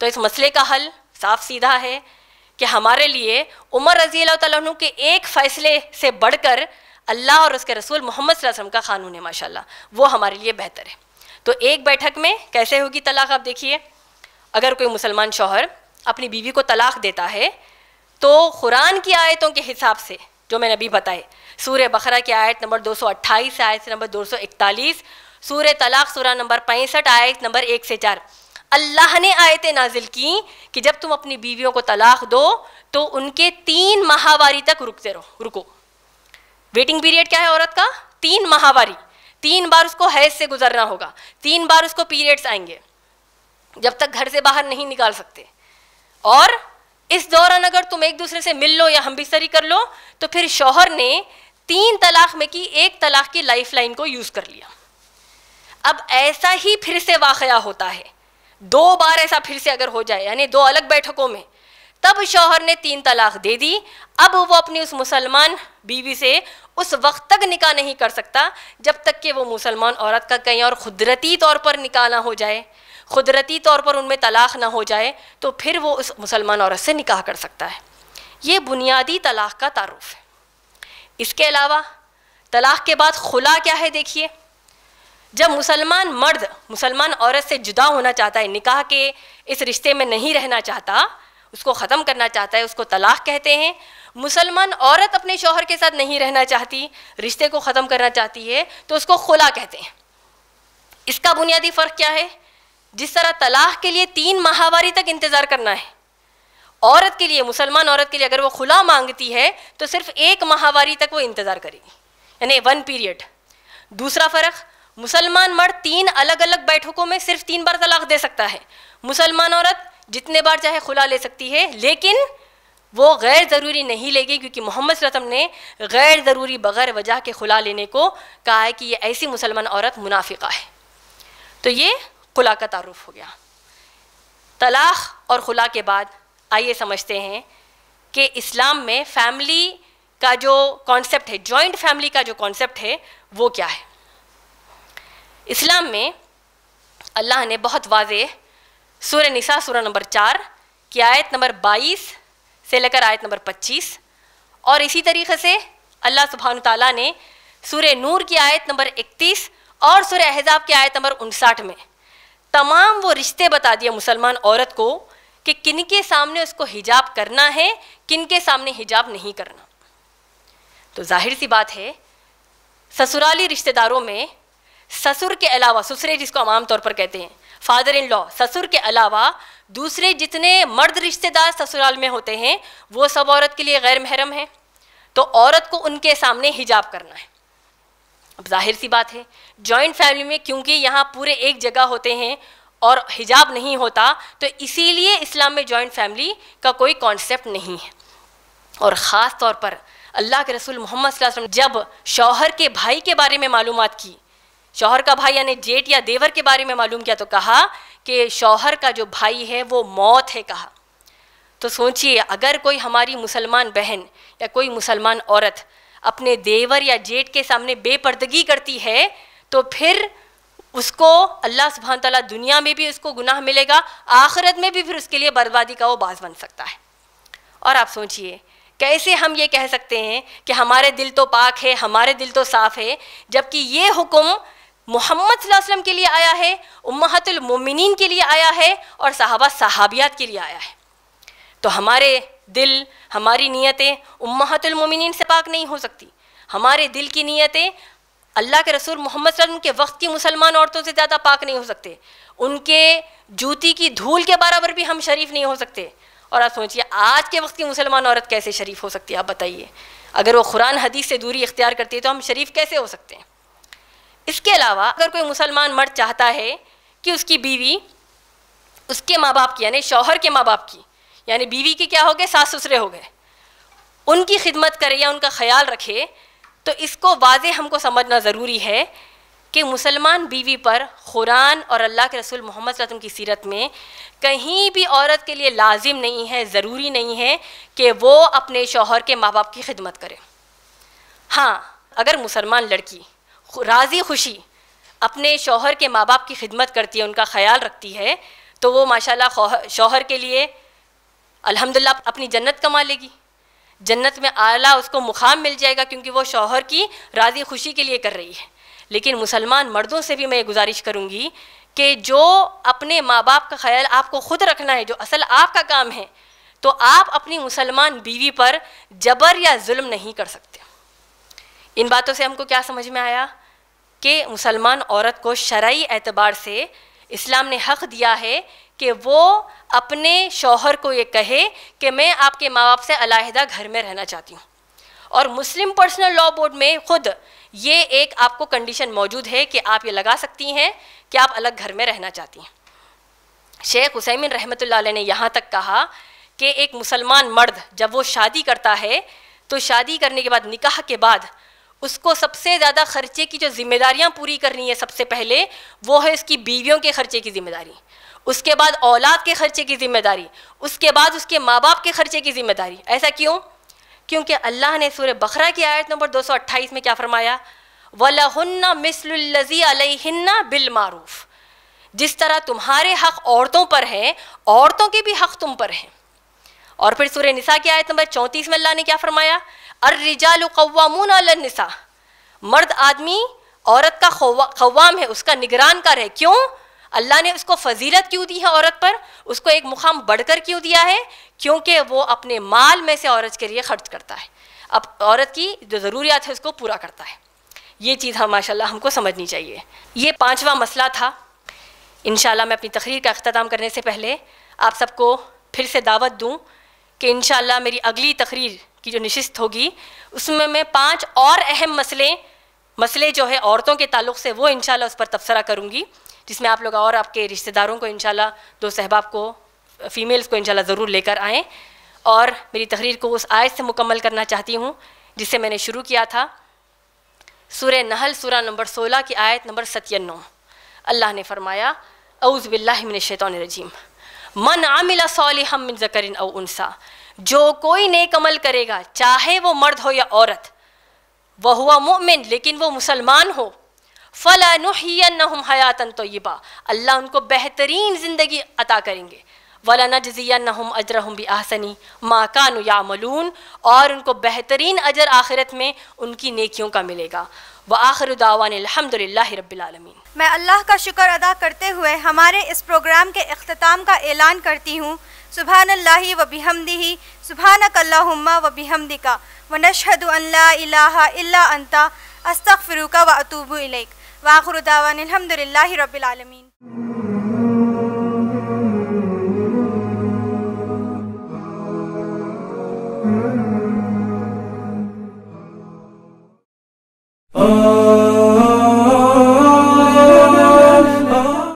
Speaker 1: तो इस मसले का हल साफ सीधा है कि हमारे लिए उमर रजी तु के एक फ़ैसले से बढ़कर अल्लाह और उसके रसूल मोहम्मद वसल्लम का क़ानून है माशाल्लाह वो हमारे लिए बेहतर है तो एक बैठक में कैसे होगी तलाक आप देखिए अगर कोई मुसलमान शौहर अपनी बीवी को तलाक देता है तो कुरान की आयतों के हिसाब से जो मैंने अभी बताए सूर्य बकरा की आयत नंबर 228 से आयत नंबर 241 सूर्य तलाक सूरा नंबर पैंसठ आयत नंबर एक से चार अल्लाह ने आयतें नाजिल की कि जब तुम अपनी बीवियों को तलाक दो तो उनके तीन माहवारी तक रुकते रहो रुको वेटिंग पीरियड क्या है औरत का तीन माहवारी तीन बार उसको हैज से गुजरना होगा तीन बार उसको पीरियड्स आएंगे जब तक घर से बाहर नहीं निकाल सकते और इस दौरान अगर तुम एक दूसरे से मिल लो या हम बिस्तरी कर लो तो फिर शौहर ने तीन तलाक में की एक तलाक की लाइफ लाइन को यूज कर लिया अब ऐसा ही फिर से वाकया होता है दो बार ऐसा फिर से अगर हो जाए यानी दो अलग बैठकों में तब शौहर ने तीन तलाक दे दी अब वो अपनी उस मुसलमान बीवी से उस वक्त तक निकाह नहीं कर सकता जब तक कि वो मुसलमान औरत का कहीं और कुदरती तौर पर निकाला हो जाए कुदरती तौर पर उनमें तलाक़ ना हो जाए तो फिर वो उस मुसलमान औरत से निकाह कर सकता है ये बुनियादी तलाक़ का तारुफ है इसके अलावा तलाक़ के बाद खुला क्या है देखिए जब मुसलमान मर्द मुसलमान औरत से जुदा होना चाहता है निकाह के इस रिश्ते में नहीं रहना चाहता उसको ख़त्म करना चाहता है उसको तलाक़ कहते हैं मुसलमान औरत अपने शोहर के साथ नहीं रहना चाहती रिश्ते को ख़त्म करना चाहती है तो उसको खुला कहते हैं इसका बुनियादी फ़र्क क्या है जिस तरह तलाक के लिए तीन माहवारी तक इंतज़ार करना है औरत के लिए मुसलमान औरत के लिए अगर वो खुला मांगती है तो सिर्फ एक माहवारी तक वो इंतज़ार करेगी यानी वन पीरियड दूसरा फ़र्क मुसलमान मर्द तीन अलग अलग बैठकों में सिर्फ तीन बार तलाक दे सकता है मुसलमान औरत जितने बार चाहे खुला ले सकती है लेकिन वो गैर ज़रूरी नहीं लेगी क्योंकि मोहम्मद रतम ने गैर ज़रूरी बग़ैर वजह के खुला लेने को कहा है कि ये ऐसी मुसलमान औरत मुनाफिका है तो ये खुला का तारुफ हो गया तलाक़ और खुला के बाद आइए समझते हैं कि इस्लाम में फैमिली का जो कॉन्सेप्ट है जॉइंट फैमिली का जो कॉन्सेप्ट है वो क्या है इस्लाम में अल्लाह ने बहुत was Surya Nisa Surya number चार की आयत नंबर बाईस से लेकर आयत नंबर पच्चीस और इसी तरीके से अल्लाह सुबहान तला ने सूर्य नूर की आयत नंबर इकतीस और सूर्य एहजाब की आयत नंबर उनसाठ में तमाम वो रिश्ते बता दिए मुसलमान औरत को कि किन के सामने उसको हिजाब करना है किन के सामने हिजाब नहीं करना तो जाहिर सी बात है ससुराली रिश्तेदारों में ससुर के अलावा ससुरे जिसको हम आमतौर पर कहते हैं फादर इन लॉ ससुर के अलावा दूसरे जितने मर्द रिश्तेदार ससुराल में होते हैं वो सब औरत के लिए गैर महरम हैं तो औरत को उनके सामने हिजाब करना है अब जाहिर सी बात है जॉइंट फैमिली में क्योंकि यहाँ पूरे एक जगह होते हैं और हिजाब नहीं होता तो इसीलिए इस्लाम में जॉइंट फैमिली का कोई कॉन्सेप्ट नहीं है और ख़ास तौर पर अल्लाह के रसूल मोहम्मद वसल्लम जब शौहर के भाई के बारे में मालूम की शौहर का भाई यानी जेठ या देवर के बारे में मालूम किया तो कहा कि शौहर का जो भाई है वो मौत है कहा तो सोचिए अगर कोई हमारी मुसलमान बहन या कोई मुसलमान औरत अपने देवर या जेठ के सामने बेपर्दगी करती है तो फिर उसको अल्लाह सुबहान तला दुनिया में भी उसको गुनाह मिलेगा आखिरत में भी फिर उसके लिए बर्बादी का वो बाज बन सकता है और आप सोचिए कैसे हम ये कह सकते हैं कि हमारे दिल तो पाक है हमारे दिल तो साफ़ है जबकि ये हुक्म मोहम्मद वसल्लम के लिए आया है उम्मतुलमिन के लिए आया है और साहबा साहबियात के लिए आया है तो हमारे दिल हमारी नीयतें उम्मातुलमिन से पाक नहीं हो सकती हमारे दिल की नीयतें अल्लाह के रसूल मोहम्मद वसल्लम के वक्त की मुसलमान औरतों से ज़्यादा पाक नहीं हो सकते उनके जूती की धूल के बराबर भी हम शरीफ नहीं हो सकते और आप सोचिए आज के वक्त की मुसलमान औरत कैसे शरीफ हो सकती है आप बताइए अगर वो कुरान हदीस से दूरी इख्तियार करती है तो हम शरीफ कैसे हो सकते हैं इसके अलावा अगर कोई मुसलमान मर्द चाहता है कि उसकी बीवी उसके माँ बाप की यानी शौहर के माँ बाप की यानी बीवी के क्या हो गए सास ससुरे हो गए उनकी खिदमत करे या उनका ख्याल रखे तो इसको वाज हमको समझना ज़रूरी है कि मुसलमान बीवी पर कुरान और अल्लाह के रसूल मोहम्मद वसम की सीरत में कहीं भी औरत के लिए लाजिम नहीं है ज़रूरी नहीं है कि वो अपने शोहर के माँ बाप की खिदमत करे हाँ अगर मुसलमान लड़की राज़ी खुशी अपने शोहर के माँ बाप की खिदमत करती है उनका ख्याल रखती है तो वो माशाल्लाह शोहर के लिए अल्हम्दुलिल्लाह अपनी जन्नत कमा लेगी जन्नत में आला उसको मुकाम मिल जाएगा क्योंकि वो शौहर की राज़ी खुशी के लिए कर रही है लेकिन मुसलमान मर्दों से भी मैं ये गुजारिश करूँगी कि जो अपने माँ बाप का ख्याल आपको खुद रखना है जो असल आपका काम है तो आप अपनी मुसलमान बीवी पर जबर या जुल्म नहीं कर सकते इन बातों से हमको क्या समझ में आया कि मुसलमान औरत को शराय एतबार से इस्लाम ने हक़ दिया है कि वो अपने शौहर को ये कहे कि मैं आपके माँ बाप से अलाहदा घर में रहना चाहती हूँ और मुस्लिम पर्सनल लॉ बोर्ड में खुद ये एक आपको कंडीशन मौजूद है कि आप ये लगा सकती हैं कि आप अलग घर में रहना चाहती हैं शेख हुसैमिन रहमत ने यहाँ तक कहा कि एक मुसलमान मर्द जब वो शादी करता है तो शादी करने के बाद निकाह के बाद उसको सबसे ज़्यादा खर्चे की जो जिम्मेदारियाँ पूरी करनी है सबसे पहले वो है उसकी बीवियों के खर्चे की जिम्मेदारी उसके बाद औलाद के खर्चे की जिम्मेदारी उसके बाद उसके माँ बाप के खर्चे की जिम्मेदारी ऐसा क्यों क्योंकि अल्लाह ने सूर्य बकरा की आयत नंबर 228 में क्या फरमाया वलहन्ना मिसलजी अलहन्ना बिल मारूफ जिस तरह तुम्हारे हक औरतों पर हैं औरतों के भी हक तुम पर हैं और फिर सूर्य निसा की आयत नंबर चौंतीस में अल्लाह ने क्या फरमाया अर रिजाल कवामून मर्द आदमी औरत का खवाम है उसका निगरान कर है क्यों अल्लाह ने उसको फजीलत क्यों दी है औरत पर उसको एक मुकाम बढ़कर क्यों दिया है क्योंकि वो अपने माल में से औरत के लिए खर्च करता है अब औरत की जो ज़रूरियात है उसको पूरा करता है ये चीज़ हम माशाल्लाह हमको समझनी चाहिए ये पाँचवा मसला था इन मैं अपनी तकरीर का अख्ताम करने से पहले आप सबको फिर से दावत दूँ कि इन मेरी अगली तकरीर की जो नशस्त होगी उसमें मैं पाँच और अहम मसले मसले जो है औरतों के ताल्लुक से वो इन उस पर तबसरा करूँगी जिसमें आप लोग और आपके रिश्तेदारों को इनशाला दो सहबाब को फ़ीमेल्स को इनशाला ज़रूर लेकर आएँ और मेरी तहरीर को उस आयत से मुकम्मल करना चाहती हूँ जिससे मैंने शुरू किया था सुर नहल सूरा नंबर सोलह की आयत नंबर सत्यानौ अल्लाह ने फरमाया अउज़ शैतान रजीम मन आमिला हम जकरिन जो कोई नेकमल करेगा चाहे वो मर्द हो या औरत वह हुआ मोमिन लेकिन वो मुसलमान हो फ़ला हयातन तय्यबा अल्लाह उनको बेहतरीन ज़िंदगी अता करेंगे वला नजज़ियानहम अजरहम भी आसनी माँ कानु या मलून और उनको बेहतरीन अजर आखिरत में उनकी नेकियों का मिलेगा व आखिर दावान अलहमदिल्ला रबालमीन
Speaker 2: मैं अल्लाह का शुक्र अदा करते हुए हमारे इस प्रोग्राम के अख्ताम का ऐलान करती हूँ सुबह अल्लाह व बिहमदी सुबहानकल्लाहुम्मा व बिहमदिका व नशहद अल्ला इलाहा इल्ला अंता व अतूबू इलेक़ واخر دعوان الحمد لله رب العالمين Oh